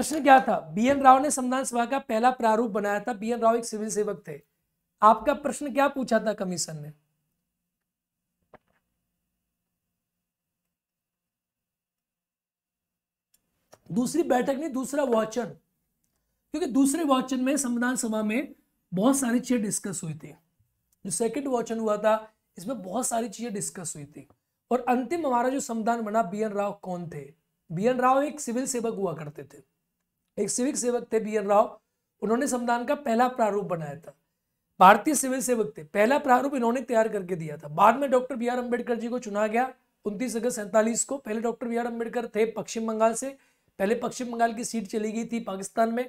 प्रश्न क्या था बीएन राव ने संविधान सभा का पहला प्रारूप बनाया था बीएन राव एक सिविल सेवक थे आपका प्रश्न क्या पूछा था कमीशन ने दूसरी बैठक नहीं दूसरा वाचन क्योंकि दूसरे वाचन में संविधान सभा में बहुत सारी चीजें डिस्कस हुई थी जो सेकंड वाचन हुआ था इसमें बहुत सारी चीजें डिस्कस हुई थी और अंतिम हमारा जो संविधान बना बी एन राव कौन थे बी एन राव एक सिविल सेवक हुआ करते थे एक सिविक सेवक थे बी एन राव उन्होंने संविधान का पहला प्रारूप बनाया था भारतीय सिविल सेवक थे पहला प्रारूप इन्होंने तैयार करके दिया था बाद में doctor B R Ambedkar ji को चुना गया उनतीस अगस्त सैंतालीस को पहले डॉक्टर बी आर अम्बेडकर थे पश्चिम बंगाल से पहले पश्चिम बंगाल की सीट चली गई थी पाकिस्तान में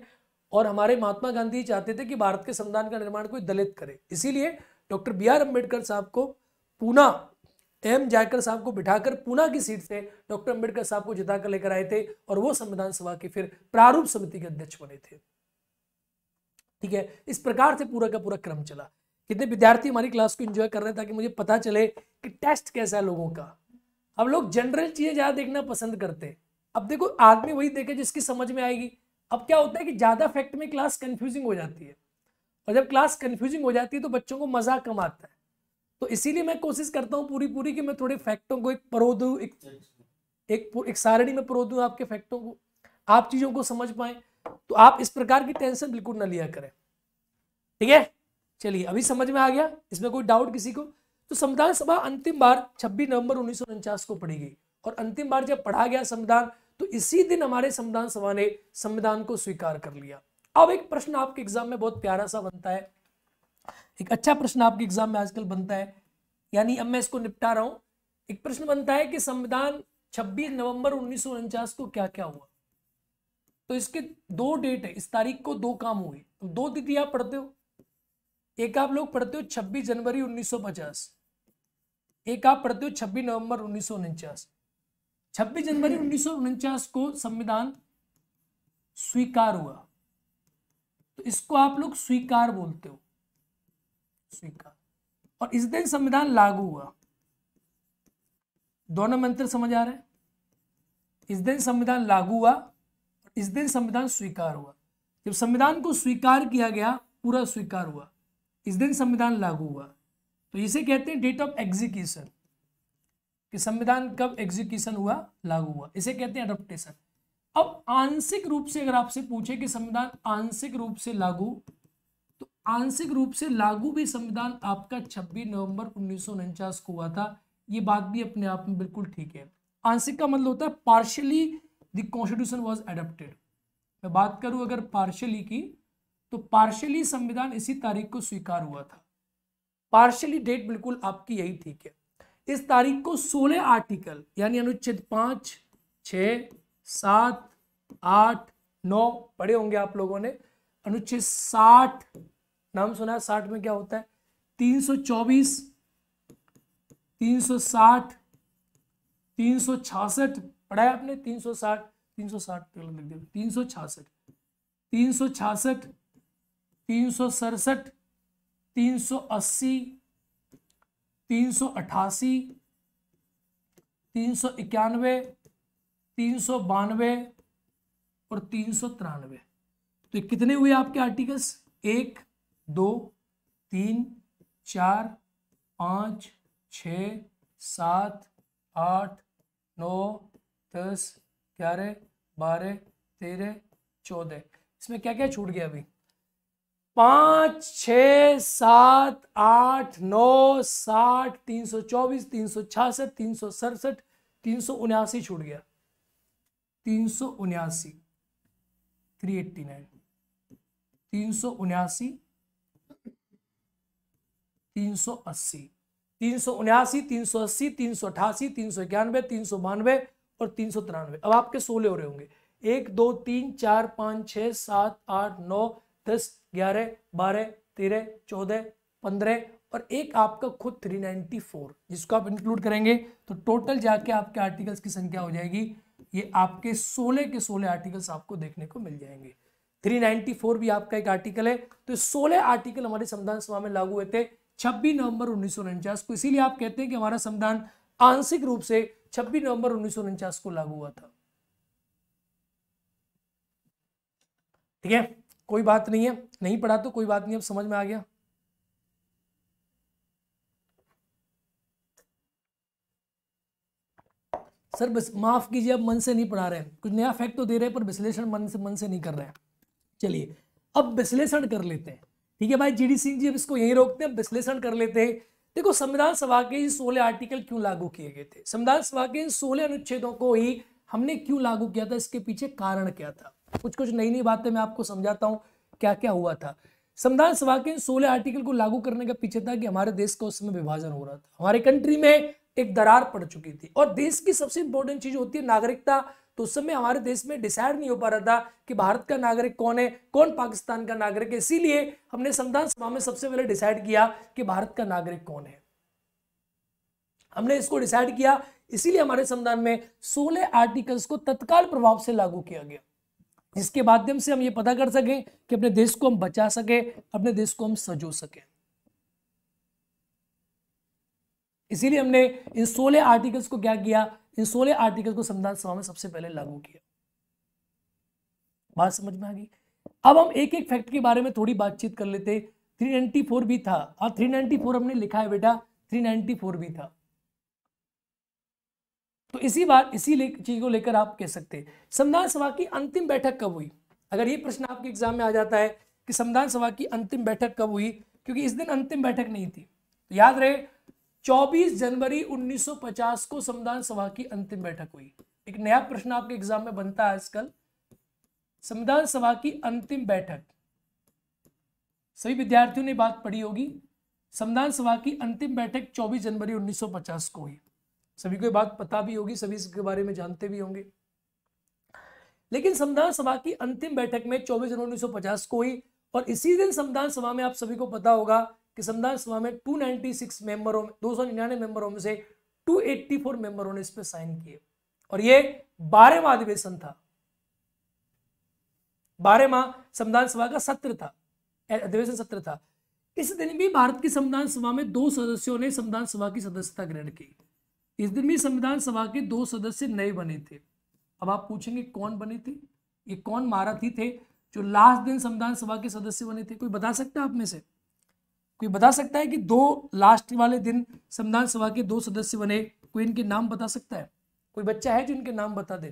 और हमारे महात्मा गांधी चाहते थे कि भारत के संविधान का निर्माण कोई दलित करे इसीलिए डॉक्टर बी आर अम्बेडकर साहब को पूना एम जायकर साहब को बिठाकर पूना की सीट से डॉक्टर अंबेडकर साहब को जिताकर लेकर आए थे और वो संविधान सभा के फिर प्रारूप समिति के अध्यक्ष बने थे ठीक है इस प्रकार से पूरा का पूरा क्रम चला कितने विद्यार्थी हमारी क्लास को एंजॉय कर रहे हैं ताकि मुझे पता चले कि टेस्ट कैसा है लोगों का अब लोग जनरल चीजें ज्यादा देखना पसंद करते अब देखो आदमी वही देखे जिसकी समझ में आएगी अब क्या होता है कि ज्यादा फैक्ट में क्लास कंफ्यूजिंग हो जाती है और जब क्लास कंफ्यूजिंग हो जाती है तो बच्चों को मजा कम आता है तो इसीलिए मैं कोशिश करता हूँ पूरी पूरी कि मैं थोड़े फैक्टों को एक परो दूँ एक एक एक सारणी में परो दूँ आपके फैक्टों को आप चीज़ों को समझ पाएँ तो आप इस प्रकार की टेंशन बिल्कुल ना लिया करें ठीक है चलिए अभी समझ में आ गया इसमें कोई डाउट किसी को तो संविधान सभा अंतिम बार 26 नवंबर उन्नीस को पढ़ी गई और अंतिम बार जब पढ़ा गया संविधान तो इसी दिन हमारे संविधान सभा ने संविधान को स्वीकार कर लिया अब एक प्रश्न आपके एग्जाम में बहुत प्यारा सा बनता है एक अच्छा प्रश्न आपके एग्जाम में आजकल बनता है यानी अब मैं इसको निपटा रहा हूं एक प्रश्न बनता है कि संविधान 26 नवंबर उन्नीस को क्या क्या हुआ तो इसके दो डेट है इस तारीख को दो काम हुए तो दो तिथि आप पढ़ते हो एक आप लोग पढ़ते हो 26 जनवरी 1950 एक आप पढ़ते हो 26 नवंबर उन्नीस 26 जनवरी उन्नीस को संविधान स्वीकार हुआ तो इसको आप लोग स्वीकार बोलते हो स्वीकार और इस दिन संविधान लागू हुआ दोनों मंत्र समझ आ रहे हैं इस दिन संविधान लागू हुआ और इस दिन संविधान स्वीकार हुआ जब संविधान को स्वीकार किया गया पूरा स्वीकार हुआ इस दिन संविधान लागू हुआ तो इसे कहते हैं डेट ऑफ एग्जीक्यूशन कि संविधान कब एग्जीक्यूशन हुआ लागू हुआ इसे कहते हैं अडोप्टेशन अब आंशिक रूप से अगर आपसे पूछे कि संविधान आंशिक रूप से लागू आंशिक रूप से लागू भी संविधान आपका 26 नवंबर उन्नीस को हुआ था ये बात भी अपने आप में बिल्कुल ठीक है आंशिक का मतलब होता है partially the constitution was adopted मैं बात करूं अगर पार्शियली की तो पार्शियली संविधान इसी तारीख को स्वीकार हुआ था पार्शियली डेट बिल्कुल आपकी यही ठीक है इस तारीख को 16 आर्टिकल यानी अनुच्छेद पांच छ सात आठ नौ पढ़े होंगे आप लोगों ने अनुच्छेद साठ नाम सुना है साठ में क्या होता है तीन सौ चौबीस तीन सौ साठ तीन सौ छियासठ पढ़ा है आपने तीन सौ साठ तीन सौ साठ तीन सौ छियासठ तीन सौ छासठ तीन सौ सड़सठ तीन सौ अस्सी तीन सौ अट्ठासी तीन सौ इक्यानवे तीन सौ बानवे और तीन सौ तिरानवे तो कितने हुए आपके आर्टिकल्स एक दो तीन चार पाँच छ सात आठ नौ दस ग्यारह बारह तेरह चौदह इसमें क्या क्या छूट गया अभी पाँच छ सात आठ नौ साठ तीन सौ चौबीस तीन सौ छियासठ तीन सौ सड़सठ तीन सौ उन्यासी छूट गया तीन सौ उन्यासी थ्री एट्टी नाइन तीन सौ उन्यासी तीन सौ अस्सी तीन सौ उन्यासी तीन सौ अस्सी तीन सौ अठासी तीन सौ इक्यानवे तीन सौ बानवे और तीन सौ तिरानवे अब आपके सोलह हो रहे होंगे एक दो तीन चार पाँच छः सात आठ नौ दस ग्यारह बारह तेरह चौदह पंद्रह और एक आपका खुद 394 जिसको आप इंक्लूड करेंगे तो टोटल जाके आपके आर्टिकल्स की संख्या हो जाएगी ये आपके 16 के 16 आर्टिकल्स आपको देखने को मिल जाएंगे 394 भी आपका एक आर्टिकल है तो 16 आर्टिकल हमारे संविधान सभा में लागू हुए थे छब्बीस नवंबर उन्नीस को इसीलिए आप कहते हैं कि हमारा संविधान आंशिक रूप से छब्बीस नवंबर उन्नीस को लागू हुआ था ठीक है कोई बात नहीं है नहीं पढ़ा तो कोई बात नहीं अब समझ में आ गया सर बस माफ कीजिए अब मन से नहीं पढ़ा रहे हैं कुछ नया फैक्ट तो दे रहे हैं पर विश्लेषण मन से मन से नहीं कर रहे हैं चलिए अब विश्लेषण कर लेते हैं ठीक है भाई जी सिंह जी अब इसको यहीं रोकते हैं विश्लेषण कर लेते हैं देखो संविधान सभा के इन सोलह आर्टिकल क्यों लागू किए गए थे संविधान सभा के इन सोलह अनुच्छेदों को ही हमने क्यों लागू किया था इसके पीछे कारण क्या था कुछ कुछ नई नई बातें मैं आपको समझाता हूँ क्या क्या हुआ था संविधान सभा के इन सोलह आर्टिकल को लागू करने का पीछे था कि हमारे देश का उस समय विभाजन हो रहा था हमारे कंट्री में एक दरार पड़ चुकी थी और देश की सबसे इंपॉर्टेंट चीज होती है नागरिकता तो उस समय हमारे देश में डिसाइड नहीं हो पा रहा था कि भारत का नागरिक कौन है कौन पाकिस्तान का नागरिक है इसीलिए हमने संविधान सभा में सबसे पहले डिसाइड किया कि भारत का नागरिक कौन है हमने इसको डिसाइड किया इसीलिए हमारे संविधान में 16 आर्टिकल्स को तत्काल प्रभाव से लागू किया गया जिसके माध्यम से हम ये पता कर सकें कि अपने देश को हम बचा सके अपने देश को हम सजो सके इसीलिए हमने इन सोलह आर्टिकल्स को क्या किया इन सोलह आर्टिकल को संविधान सभा में सबसे पहले लागू किया बात समझ में आ गई अब हम एक एक फैक्ट के बारे में थोड़ी बातचीत कर लेते 394 भी था और हाँ, 394 हमने लिखा है बेटा 394 भी था तो इसी बार इसी चीज को लेकर आप कह सकते हैं संविधान सभा की अंतिम बैठक कब हुई अगर ये प्रश्न आपके एग्जाम में आ जाता है कि संविधान सभा की अंतिम बैठक कब हुई क्योंकि इस दिन अंतिम बैठक नहीं थी तो याद रहे 24 जनवरी 1950 को संविधान सभा की अंतिम बैठक हुई एक नया प्रश्न आपके एग्जाम में बनता है आजकल संविधान सभा की अंतिम बैठक सभी विद्यार्थियों ने बात पढ़ी होगी संविधान सभा की अंतिम बैठक 24 जनवरी 1950 को हुई सभी को ये बात पता भी होगी सभी इसके बारे में जानते भी होंगे लेकिन संविधान सभा की अंतिम बैठक में 24 जनवरी 1950 को हुई और इसी दिन संविधान सभा में आप सभी को पता होगा कि संविधान सभा में 296 मेंबरों में दो मेंबरों में से 284 मेंबरों ने इस पर साइन किए और ये बारहवा अधिवेशन था बारहवा संविधान सभा का सत्र था अधिवेशन सत्र था इस दिन भी भारत की संविधान सभा में दो सदस्यों ने संविधान सभा की सदस्यता ग्रहण की इस दिन भी संविधान सभा के दो सदस्य नए बने थे अब आप पूछेंगे कौन बने थे ये कौन महाराथी थे जो लास्ट दिन संविधान सभा के सदस्य बने थे कोई बता सकता है आप में से कोई बता सकता है कि दो लास्ट वाले दिन संविधान सभा के दो सदस्य बने कोई इनके नाम बता सकता है कोई बच्चा है जो इनके नाम बता दे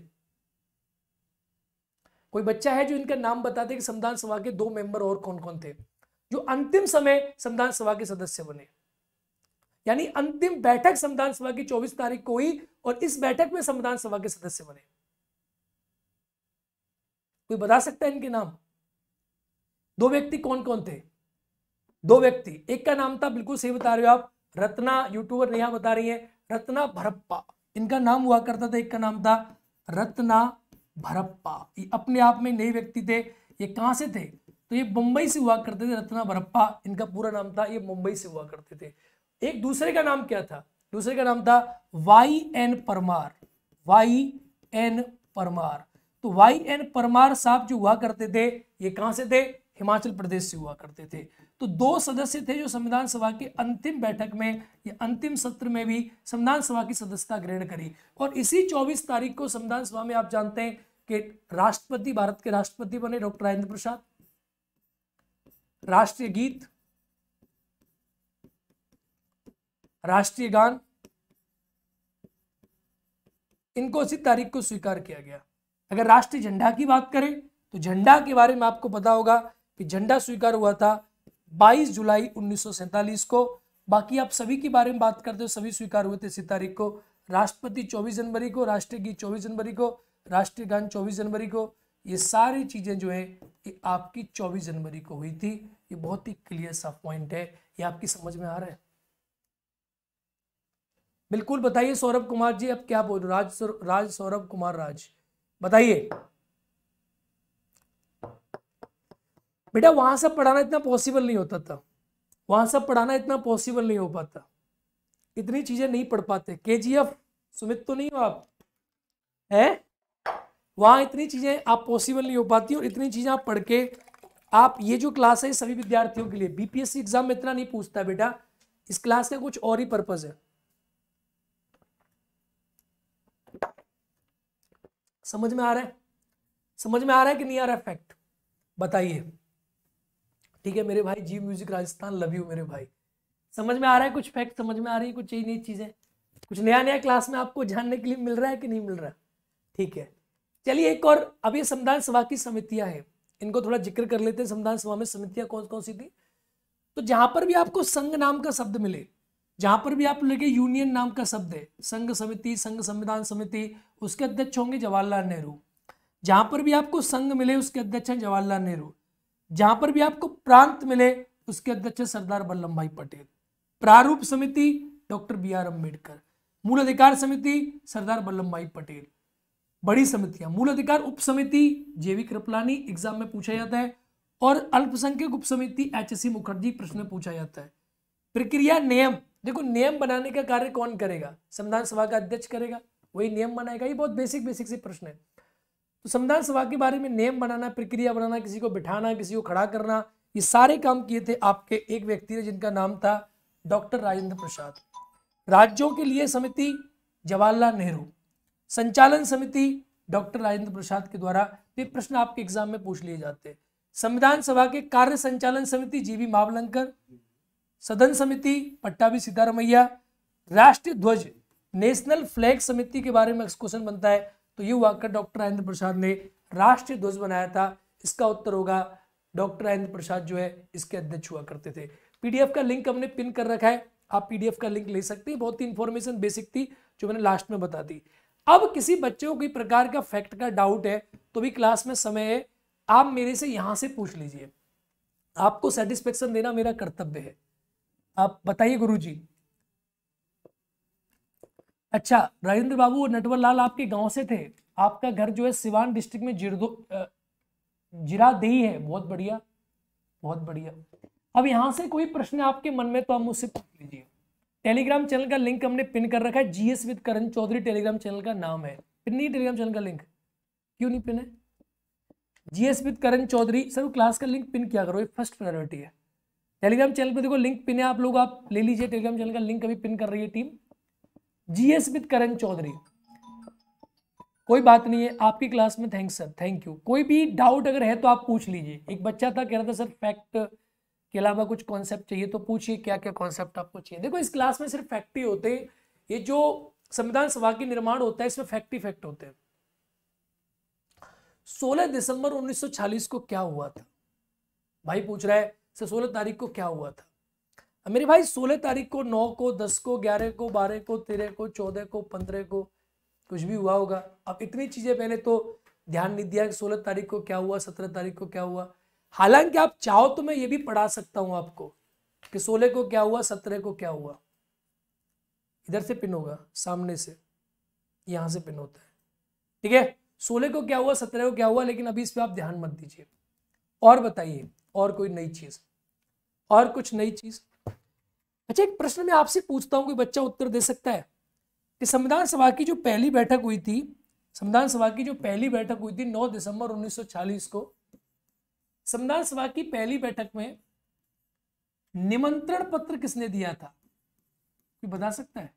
कोई बच्चा है जो इनका नाम बता दे कि संविधान सभा के दो मेंबर और कौन कौन थे जो अंतिम समय संविधान सभा के सदस्य बने यानी अंतिम बैठक संविधान सभा की 24 तारीख को हुई और इस बैठक में संविधान सभा के सदस्य बने कोई बता सकता है इनके नाम दो व्यक्ति कौन कौन थे दो व्यक्ति एक का नाम था बिल्कुल सही बता रहे हो आप रत्ना यूट्यूबर नेहा बता रही है रत्ना भरप्पा इनका नाम हुआ करता था एक का नाम था रत्ना भरप्पा ये अपने आप में नए व्यक्ति थे ये कहाँ से थे तो ये मुंबई से हुआ करते थे रत्ना भरप्पा इनका पूरा नाम था ये मुंबई से हुआ करते थे एक दूसरे का नाम क्या था दूसरे का नाम था Y N Parmar Y N Parmar तो वाई एन परमार साहब जो हुआ करते थे ये कहाँ से थे हिमाचल प्रदेश से हुआ करते थे तो दो सदस्य थे जो संविधान सभा के अंतिम बैठक में या अंतिम सत्र में भी संविधान सभा की सदस्यता ग्रहण करी और इसी 24 तारीख को संविधान सभा में आप जानते हैं कि राष्ट्रपति भारत के राष्ट्रपति बने डॉक्टर राजेंद्र प्रसाद राष्ट्रीय गीत राष्ट्रीय गान इनको उसी तारीख को स्वीकार किया गया अगर राष्ट्रीय झंडा की बात करें तो झंडा के बारे में आपको पता होगा कि झंडा स्वीकार हुआ था 22 जुलाई उन्नीस को बाकी आप सभी के बारे में बात करते हो सभी स्वीकार हुए थे तारीख को राष्ट्रपति 24 जनवरी को राष्ट्रीय गीत चौबीस जनवरी को राष्ट्रीय गान 24 जनवरी को ये सारी चीज़ें जो है ये आपकी 24 जनवरी को हुई थी ये बहुत ही क्लियर सा पॉइंट है ये आपकी समझ में आ रहा है बिल्कुल बताइए सौरभ कुमार जी अब क्या बोल राज सौरभ कुमार राज बताइए बेटा वहां सब पढ़ाना इतना पॉसिबल नहीं होता था वहां सब पढ़ाना इतना पॉसिबल नहीं हो पाता इतनी चीजें नहीं पढ़ पाते के जी एफ सुमित तो नहीं हो आप है वहां इतनी चीज़ें आप पॉसिबल नहीं हो पाती और इतनी चीज़ें आप पढ़ के आप ये जो क्लास है सभी विद्यार्थियों के लिए बीपीएससी एग्जाम में इतना नहीं पूछता बेटा इस क्लास का कुछ और ही पर्पज है समझ में आ रहा है समझ में आ रहा है कि नहीं आ रहा है फैक्ट बताइए ठीक है मेरे भाई जी म्यूजिक राजस्थान लव यू मेरे भाई समझ में आ रहा है कुछ फैक्ट समझ में आ रही है कुछ नई चीज़ें कुछ नया नया क्लास में आपको जानने के लिए मिल रहा है कि नहीं मिल रहा ठीक है चलिए एक और अभी संविधान सभा की समितियां हैं इनको थोड़ा जिक्र कर लेते हैं संविधान सभा में समितियां कौन कौन सी थी तो जहां पर भी आपको संघ नाम का शब्द मिले जहां पर भी आप लगे यूनियन नाम का शब्द है संघ समिति संघ संविधान समिति उसके अध्यक्ष होंगे जवाहरलाल नेहरू जहां पर भी आपको संघ मिले उसके अध्यक्ष हैं जवाहरलाल नेहरू जहां पर भी आपको प्रांत मिले उसके अध्यक्ष सरदार वल्लभ भाई पटेल प्रारूप समिति डॉक्टर बी आर अम्बेडकर मूल अधिकार समिति सरदार वल्लभ भाई पटेल बड़ी समितियां मूल अधिकार उप समिति जेवी कृपलानी एग्जाम में पूछा जाता है और अल्पसंख्यक उप समिति एच एस मुखर्जी प्रश्न में पूछा जाता है प्रक्रिया नियम देखो नियम बनाने का कार्य कौन करेगा संविधान सभा का अध्यक्ष करेगा वही नियम बनाएगा ये बहुत बेसिक बेसिक से प्रश्न है तो संविधान सभा के बारे में नियम बनाना प्रक्रिया बनाना किसी को बिठाना किसी को खड़ा करना ये सारे काम किए थे आपके एक व्यक्ति ने जिनका नाम था डॉक्टर राजेंद्र प्रसाद राज्यों के लिए समिति जवाहरलाल नेहरू संचालन समिति डॉक्टर राजेंद्र प्रसाद के द्वारा ये प्रश्न आपके एग्जाम में पूछ लिए जाते हैं संविधान सभा के कार्य संचालन समिति जीवी मावलंकर सदन समिति पट्टाभी सीतारमैया राष्ट्रीय ध्वज नेशनल फ्लैग समिति के बारे में क्वेश्चन बनता है तो ये हुआ कर डॉक्टर राजेंद्र प्रसाद ने राष्ट्रीय ध्वज बनाया था इसका उत्तर होगा डॉक्टर राजेंद्र प्रसाद जो है इसके अध्यक्ष हुआ करते थे पीडीएफ का लिंक हमने पिन कर रखा है आप पीडीएफ का लिंक ले सकते हैं बहुत ही इंफॉर्मेशन बेसिक थी जो मैंने लास्ट में बता दी अब किसी बच्चे को कोई प्रकार का फैक्ट का डाउट है तो भी क्लास में समय है आप मेरे से यहां से पूछ लीजिए आपको सेटिस्फेक्शन देना मेरा कर्तव्य है आप बताइए गुरुजी अच्छा राजेंद्र बाबू नटवर लाल आपके गांव से थे आपका घर जो है सिवान डिस्ट्रिक्ट में जिरदो जिरादेही है बहुत बढ़िया बहुत बढ़िया अब यहां से कोई प्रश्न आपके मन में तो आप मुझसे पूछ लीजिए टेलीग्राम चैनल का लिंक हमने पिन कर रखा है GS with Karan Chaudhary Telegram channel का नाम है पिन नहीं टेलीग्राम चैनल का लिंक क्यों नहीं पिन है GS with Karan Chaudhary sir class का लिंक पिन क्या करो ये फर्स्ट प्रायोरिटी है टेलीग्राम चैनल पर देखो लिंक पिन है आप लोग आप ले लीजिए टेलीग्राम चैनल का लिंक अभी पिन कर रही है team GS with Karan Chaudhary कोई बात नहीं है आपकी क्लास में थैंक्स सर थैंक यू कोई भी डाउट अगर है तो आप पूछ लीजिए एक बच्चा था कह रहा था सर फैक्ट के अलावा कुछ कॉन्सेप्ट चाहिए तो पूछिए क्या क्या कॉन्सेप्ट आपको चाहिए देखो इस क्लास में सिर्फ फैक्ट ही होते हैं ये जो संविधान सभा के निर्माण होता है इसमें फैक्ट ही फैक्ट होते हैं 16 दिसंबर 1940 को क्या हुआ था भाई पूछ रहा है सर तारीख को क्या हुआ था मेरे भाई सोलह तारीख को नौ को दस को ग्यारह को बारह को तेरह को चौदह को पंद्रह को कुछ भी हुआ होगा अब इतनी चीज़ें पहले तो ध्यान नहीं दिया कि सोलह तारीख को क्या हुआ सत्रह तारीख को क्या हुआ हालांकि आप चाहो तो मैं ये भी पढ़ा सकता हूं आपको कि सोलह को क्या हुआ सत्रह को क्या हुआ इधर से पिन होगा सामने से यहां से पिन होता है ठीक है सोलह को क्या हुआ सत्रह को क्या हुआ लेकिन अभी इस पर आप ध्यान मत दीजिए और बताइए और कोई नई चीज और कुछ नई चीज़ अच्छा एक प्रश्न मैं आपसे पूछता हूँ कि बच्चा उत्तर दे सकता है कि संविधान सभा की जो पहली बैठक हुई थी संविधान सभा की जो पहली बैठक हुई थी 9 दिसंबर 1940 को संविधान सभा की पहली बैठक में निमंत्रण पत्र किसने दिया था कोई बता सकता है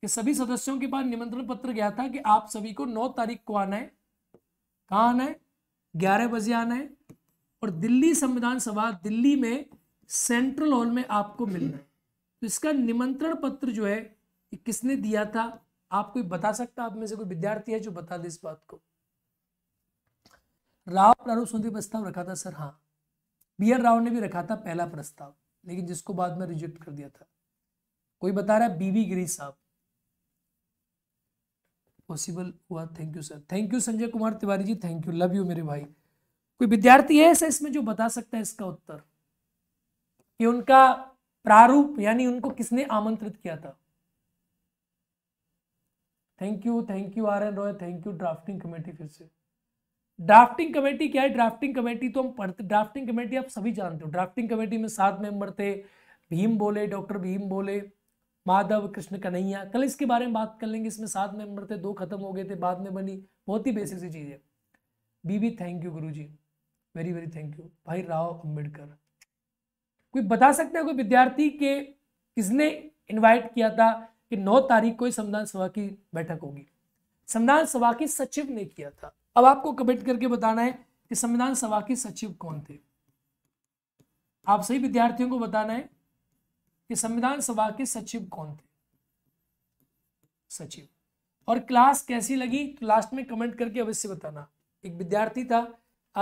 कि सभी सदस्यों के पास निमंत्रण पत्र गया था कि आप सभी को 9 तारीख को आना है कहाँ आना है ग्यारह बजे आना है और दिल्ली संविधान सभा दिल्ली में सेंट्रल हॉल में आपको मिलना है तो इसका निमंत्रण पत्र जो है ये किसने दिया था आप कोई बता सकता आप में से कोई विद्यार्थी है जो बता दे इस बात को राव प्रारूप संधि प्रस्ताव रखा था सर हाँ बी आर राव ने भी रखा था पहला प्रस्ताव लेकिन जिसको बाद में रिजेक्ट कर दिया था कोई बता रहा है बीबी गिरी साहब पॉसिबल हुआ thank you sir thank you Sanjay Kumar Tiwari ji thank you love you मेरे भाई कोई विद्यार्थी है ऐसा इसमें जो बता सकता है इसका उत्तर कि उनका प्रारूप यानी उनको किसने आमंत्रित किया था thank you thank you R N Roy thank you drafting committee फिर से ड्राफ्टिंग कमेटी क्या है ड्राफ्टिंग कमेटी तो हम पढ़ते ड्राफ्टिंग कमेटी आप सभी जानते हो ड्राफ्टिंग कमेटी में सात मेंबर थे भीम बोले डॉक्टर भीम बोले माधव कृष्ण कन्हैया कल इसके बारे में बात कर लेंगे इसमें सात मेंबर थे दो खत्म हो गए थे बाद में बनी बहुत ही बेसिक सी चीज़ है बीबी थैंक यू गुरु जी वेरी वेरी थैंक यू भाई राव अम्बेडकर कोई बता सकता है कोई विद्यार्थी के किसने इनवाइट किया था कि 9 तारीख को ही संविधान सभा की बैठक होगी संविधान सभा की सचिव ने किया था अब आपको कमेंट करके बताना है कि संविधान सभा के सचिव कौन थे आप सही विद्यार्थियों को बताना है कि संविधान सभा के सचिव कौन थे सचिव और क्लास कैसी लगी तो लास्ट में कमेंट करके अवश्य बताना एक विद्यार्थी था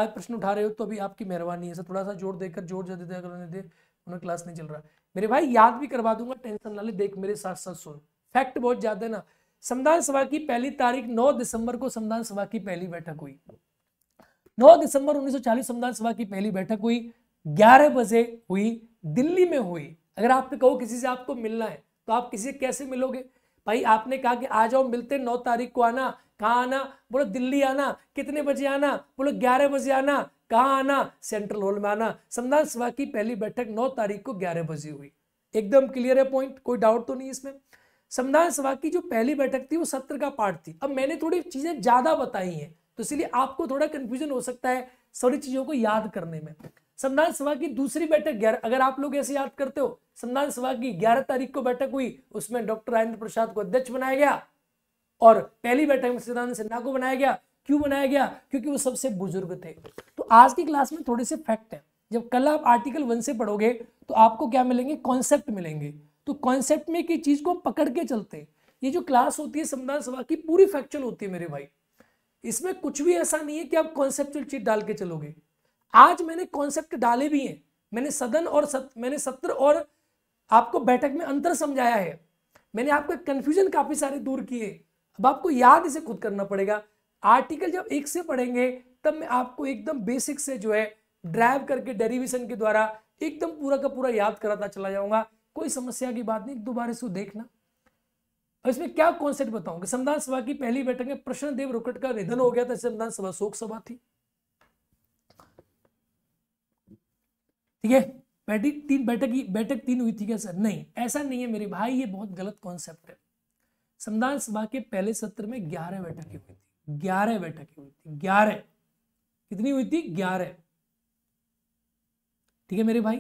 आज प्रश्न उठा रहे हो तो अभी आपकी मेहरबानी है सर थोड़ा सा जोर देकर जोर ज्यादा देते करने दे उन्हें क्लास नहीं चल रहा मेरे भाई याद भी करवा दूंगा टेंशन ना ले देख मेरे साथ साथ सुन फैक्ट बहुत ज्यादा है ना संविधान सभा की पहली तारीख 9 दिसंबर को संविधान सभा की पहली बैठक हुई 9 दिसंबर 1940 संविधान सभा की पहली बैठक हुई 11 बजे हुई दिल्ली में हुई अगर आप कहो किसी से आपको मिलना है तो आप किसी से कैसे मिलोगे भाई आपने कहा कि आ जाओ मिलते नौ तारीख को आना कहाँ आना बोलो दिल्ली आना कितने बजे आना बोलो ग्यारह बजे आना कहाँ आना सेंट्रल हॉल में आना संविधान सभा की पहली बैठक नौ तारीख को ग्यारह बजे हुई एकदम क्लियर है पॉइंट कोई डाउट तो नहीं इसमें संविधान सभा की जो पहली बैठक थी वो सत्र का पार्ट थी अब मैंने थोड़ी चीजें ज्यादा बताई हैं तो इसलिए आपको थोड़ा कंफ्यूजन हो सकता है सारी चीजों को याद करने में संविधान सभा की दूसरी बैठक ग्यारह अगर आप लोग ऐसे याद करते हो संविधान सभा की ग्यारह तारीख को बैठक हुई उसमें डॉक्टर राजेंद्र प्रसाद को अध्यक्ष बनाया गया और पहली बैठक में सिद्धांत सिन्हा को बनाया गया क्यों बनाया गया क्योंकि वो सबसे बुजुर्ग थे तो आज की क्लास में थोड़े से फैक्ट है जब कल आप आर्टिकल वन से पढ़ोगे तो आपको क्या मिलेंगे कॉन्सेप्ट मिलेंगे तो कॉन्सेप्ट में की चीज को पकड़ के चलते ये जो क्लास होती है संविधान सभा की पूरी फैक्चुअल होती है मेरे भाई इसमें कुछ भी ऐसा नहीं है कि आप कॉन्सेप्चुअल चीज डाल के चलोगे आज मैंने कॉन्सेप्ट डाले भी हैं मैंने सदन और सत, मैंने सत्र और आपको बैठक में अंतर समझाया है मैंने आपका कन्फ्यूजन काफ़ी सारे दूर किए अब आपको याद इसे खुद करना पड़ेगा आर्टिकल जब एक से पढ़ेंगे तब मैं आपको एकदम बेसिक से जो है ड्राइव करके डेरिवेशन के द्वारा एकदम पूरा का पूरा याद कराता चला जाऊंगा कोई समस्या की बात नहीं दोबारा इसको देखना और इसमें क्या कॉन्सेप्ट बताऊंगा संविधान सभा की पहली बैठक में प्रश्न देव रोकट का निधन हो गया था संविधान सभा शोक सभा थी ठीक है बैठक तीन बैठक बैठक तीन हुई थी क्या सर नहीं ऐसा नहीं है मेरे भाई ये बहुत गलत कॉन्सेप्ट है संविधान सभा के पहले सत्र में ग्यारह बैठकें हुई थी ग्यारह बैठकें हुई थी ग्यारह कितनी हुई थी ग्यारह ठीक है मेरे भाई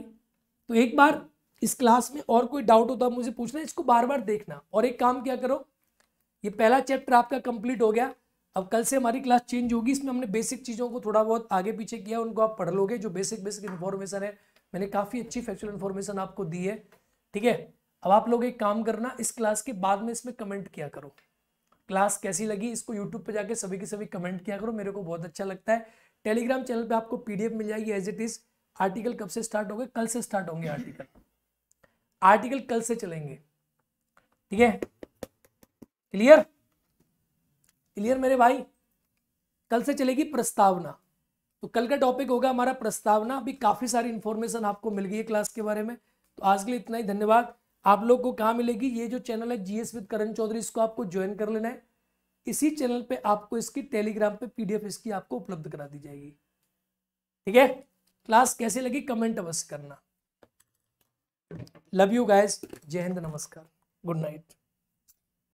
तो एक बार इस क्लास में और कोई डाउट हो तो आप मुझे पूछना इसको बार बार देखना और एक काम क्या करो ये पहला चैप्टर आपका कंप्लीट हो गया अब कल से हमारी क्लास चेंज होगी इसमें हमने बेसिक चीज़ों को थोड़ा बहुत आगे पीछे किया उनको आप पढ़ लोगे जो बेसिक बेसिक इन्फॉर्मेशन है मैंने काफ़ी अच्छी फैक्चुअल इन्फॉर्मेशन आपको दी है ठीक है अब आप लोग एक काम करना इस क्लास के बाद में इसमें कमेंट किया करो क्लास कैसी लगी इसको यूट्यूब पे जाके सभी के सभी कमेंट किया करो मेरे को बहुत अच्छा लगता है टेलीग्राम चैनल पे आपको पीडीएफ मिल जाएगी एज इट इज आर्टिकल कब से स्टार्ट होंगे कल से स्टार्ट होंगे आर्टिकल आर्टिकल कल से चलेंगे ठीक है क्लियर क्लियर मेरे भाई कल से चलेगी प्रस्तावना तो कल का टॉपिक होगा हमारा प्रस्तावना अभी काफ़ी सारी इन्फॉर्मेशन आपको मिल गई है क्लास के बारे में तो आज के लिए इतना ही धन्यवाद आप लोग को कहाँ मिलेगी ये जो चैनल है जीएस विद करण चौधरी इसको आपको ज्वाइन कर लेना है इसी चैनल पे आपको इसकी टेलीग्राम पे पीडीएफ इसकी आपको उपलब्ध करा दी जाएगी ठीक है क्लास कैसे लगी कमेंट अवश्य करना लव यू गाइस जय हिंद नमस्कार गुड नाइट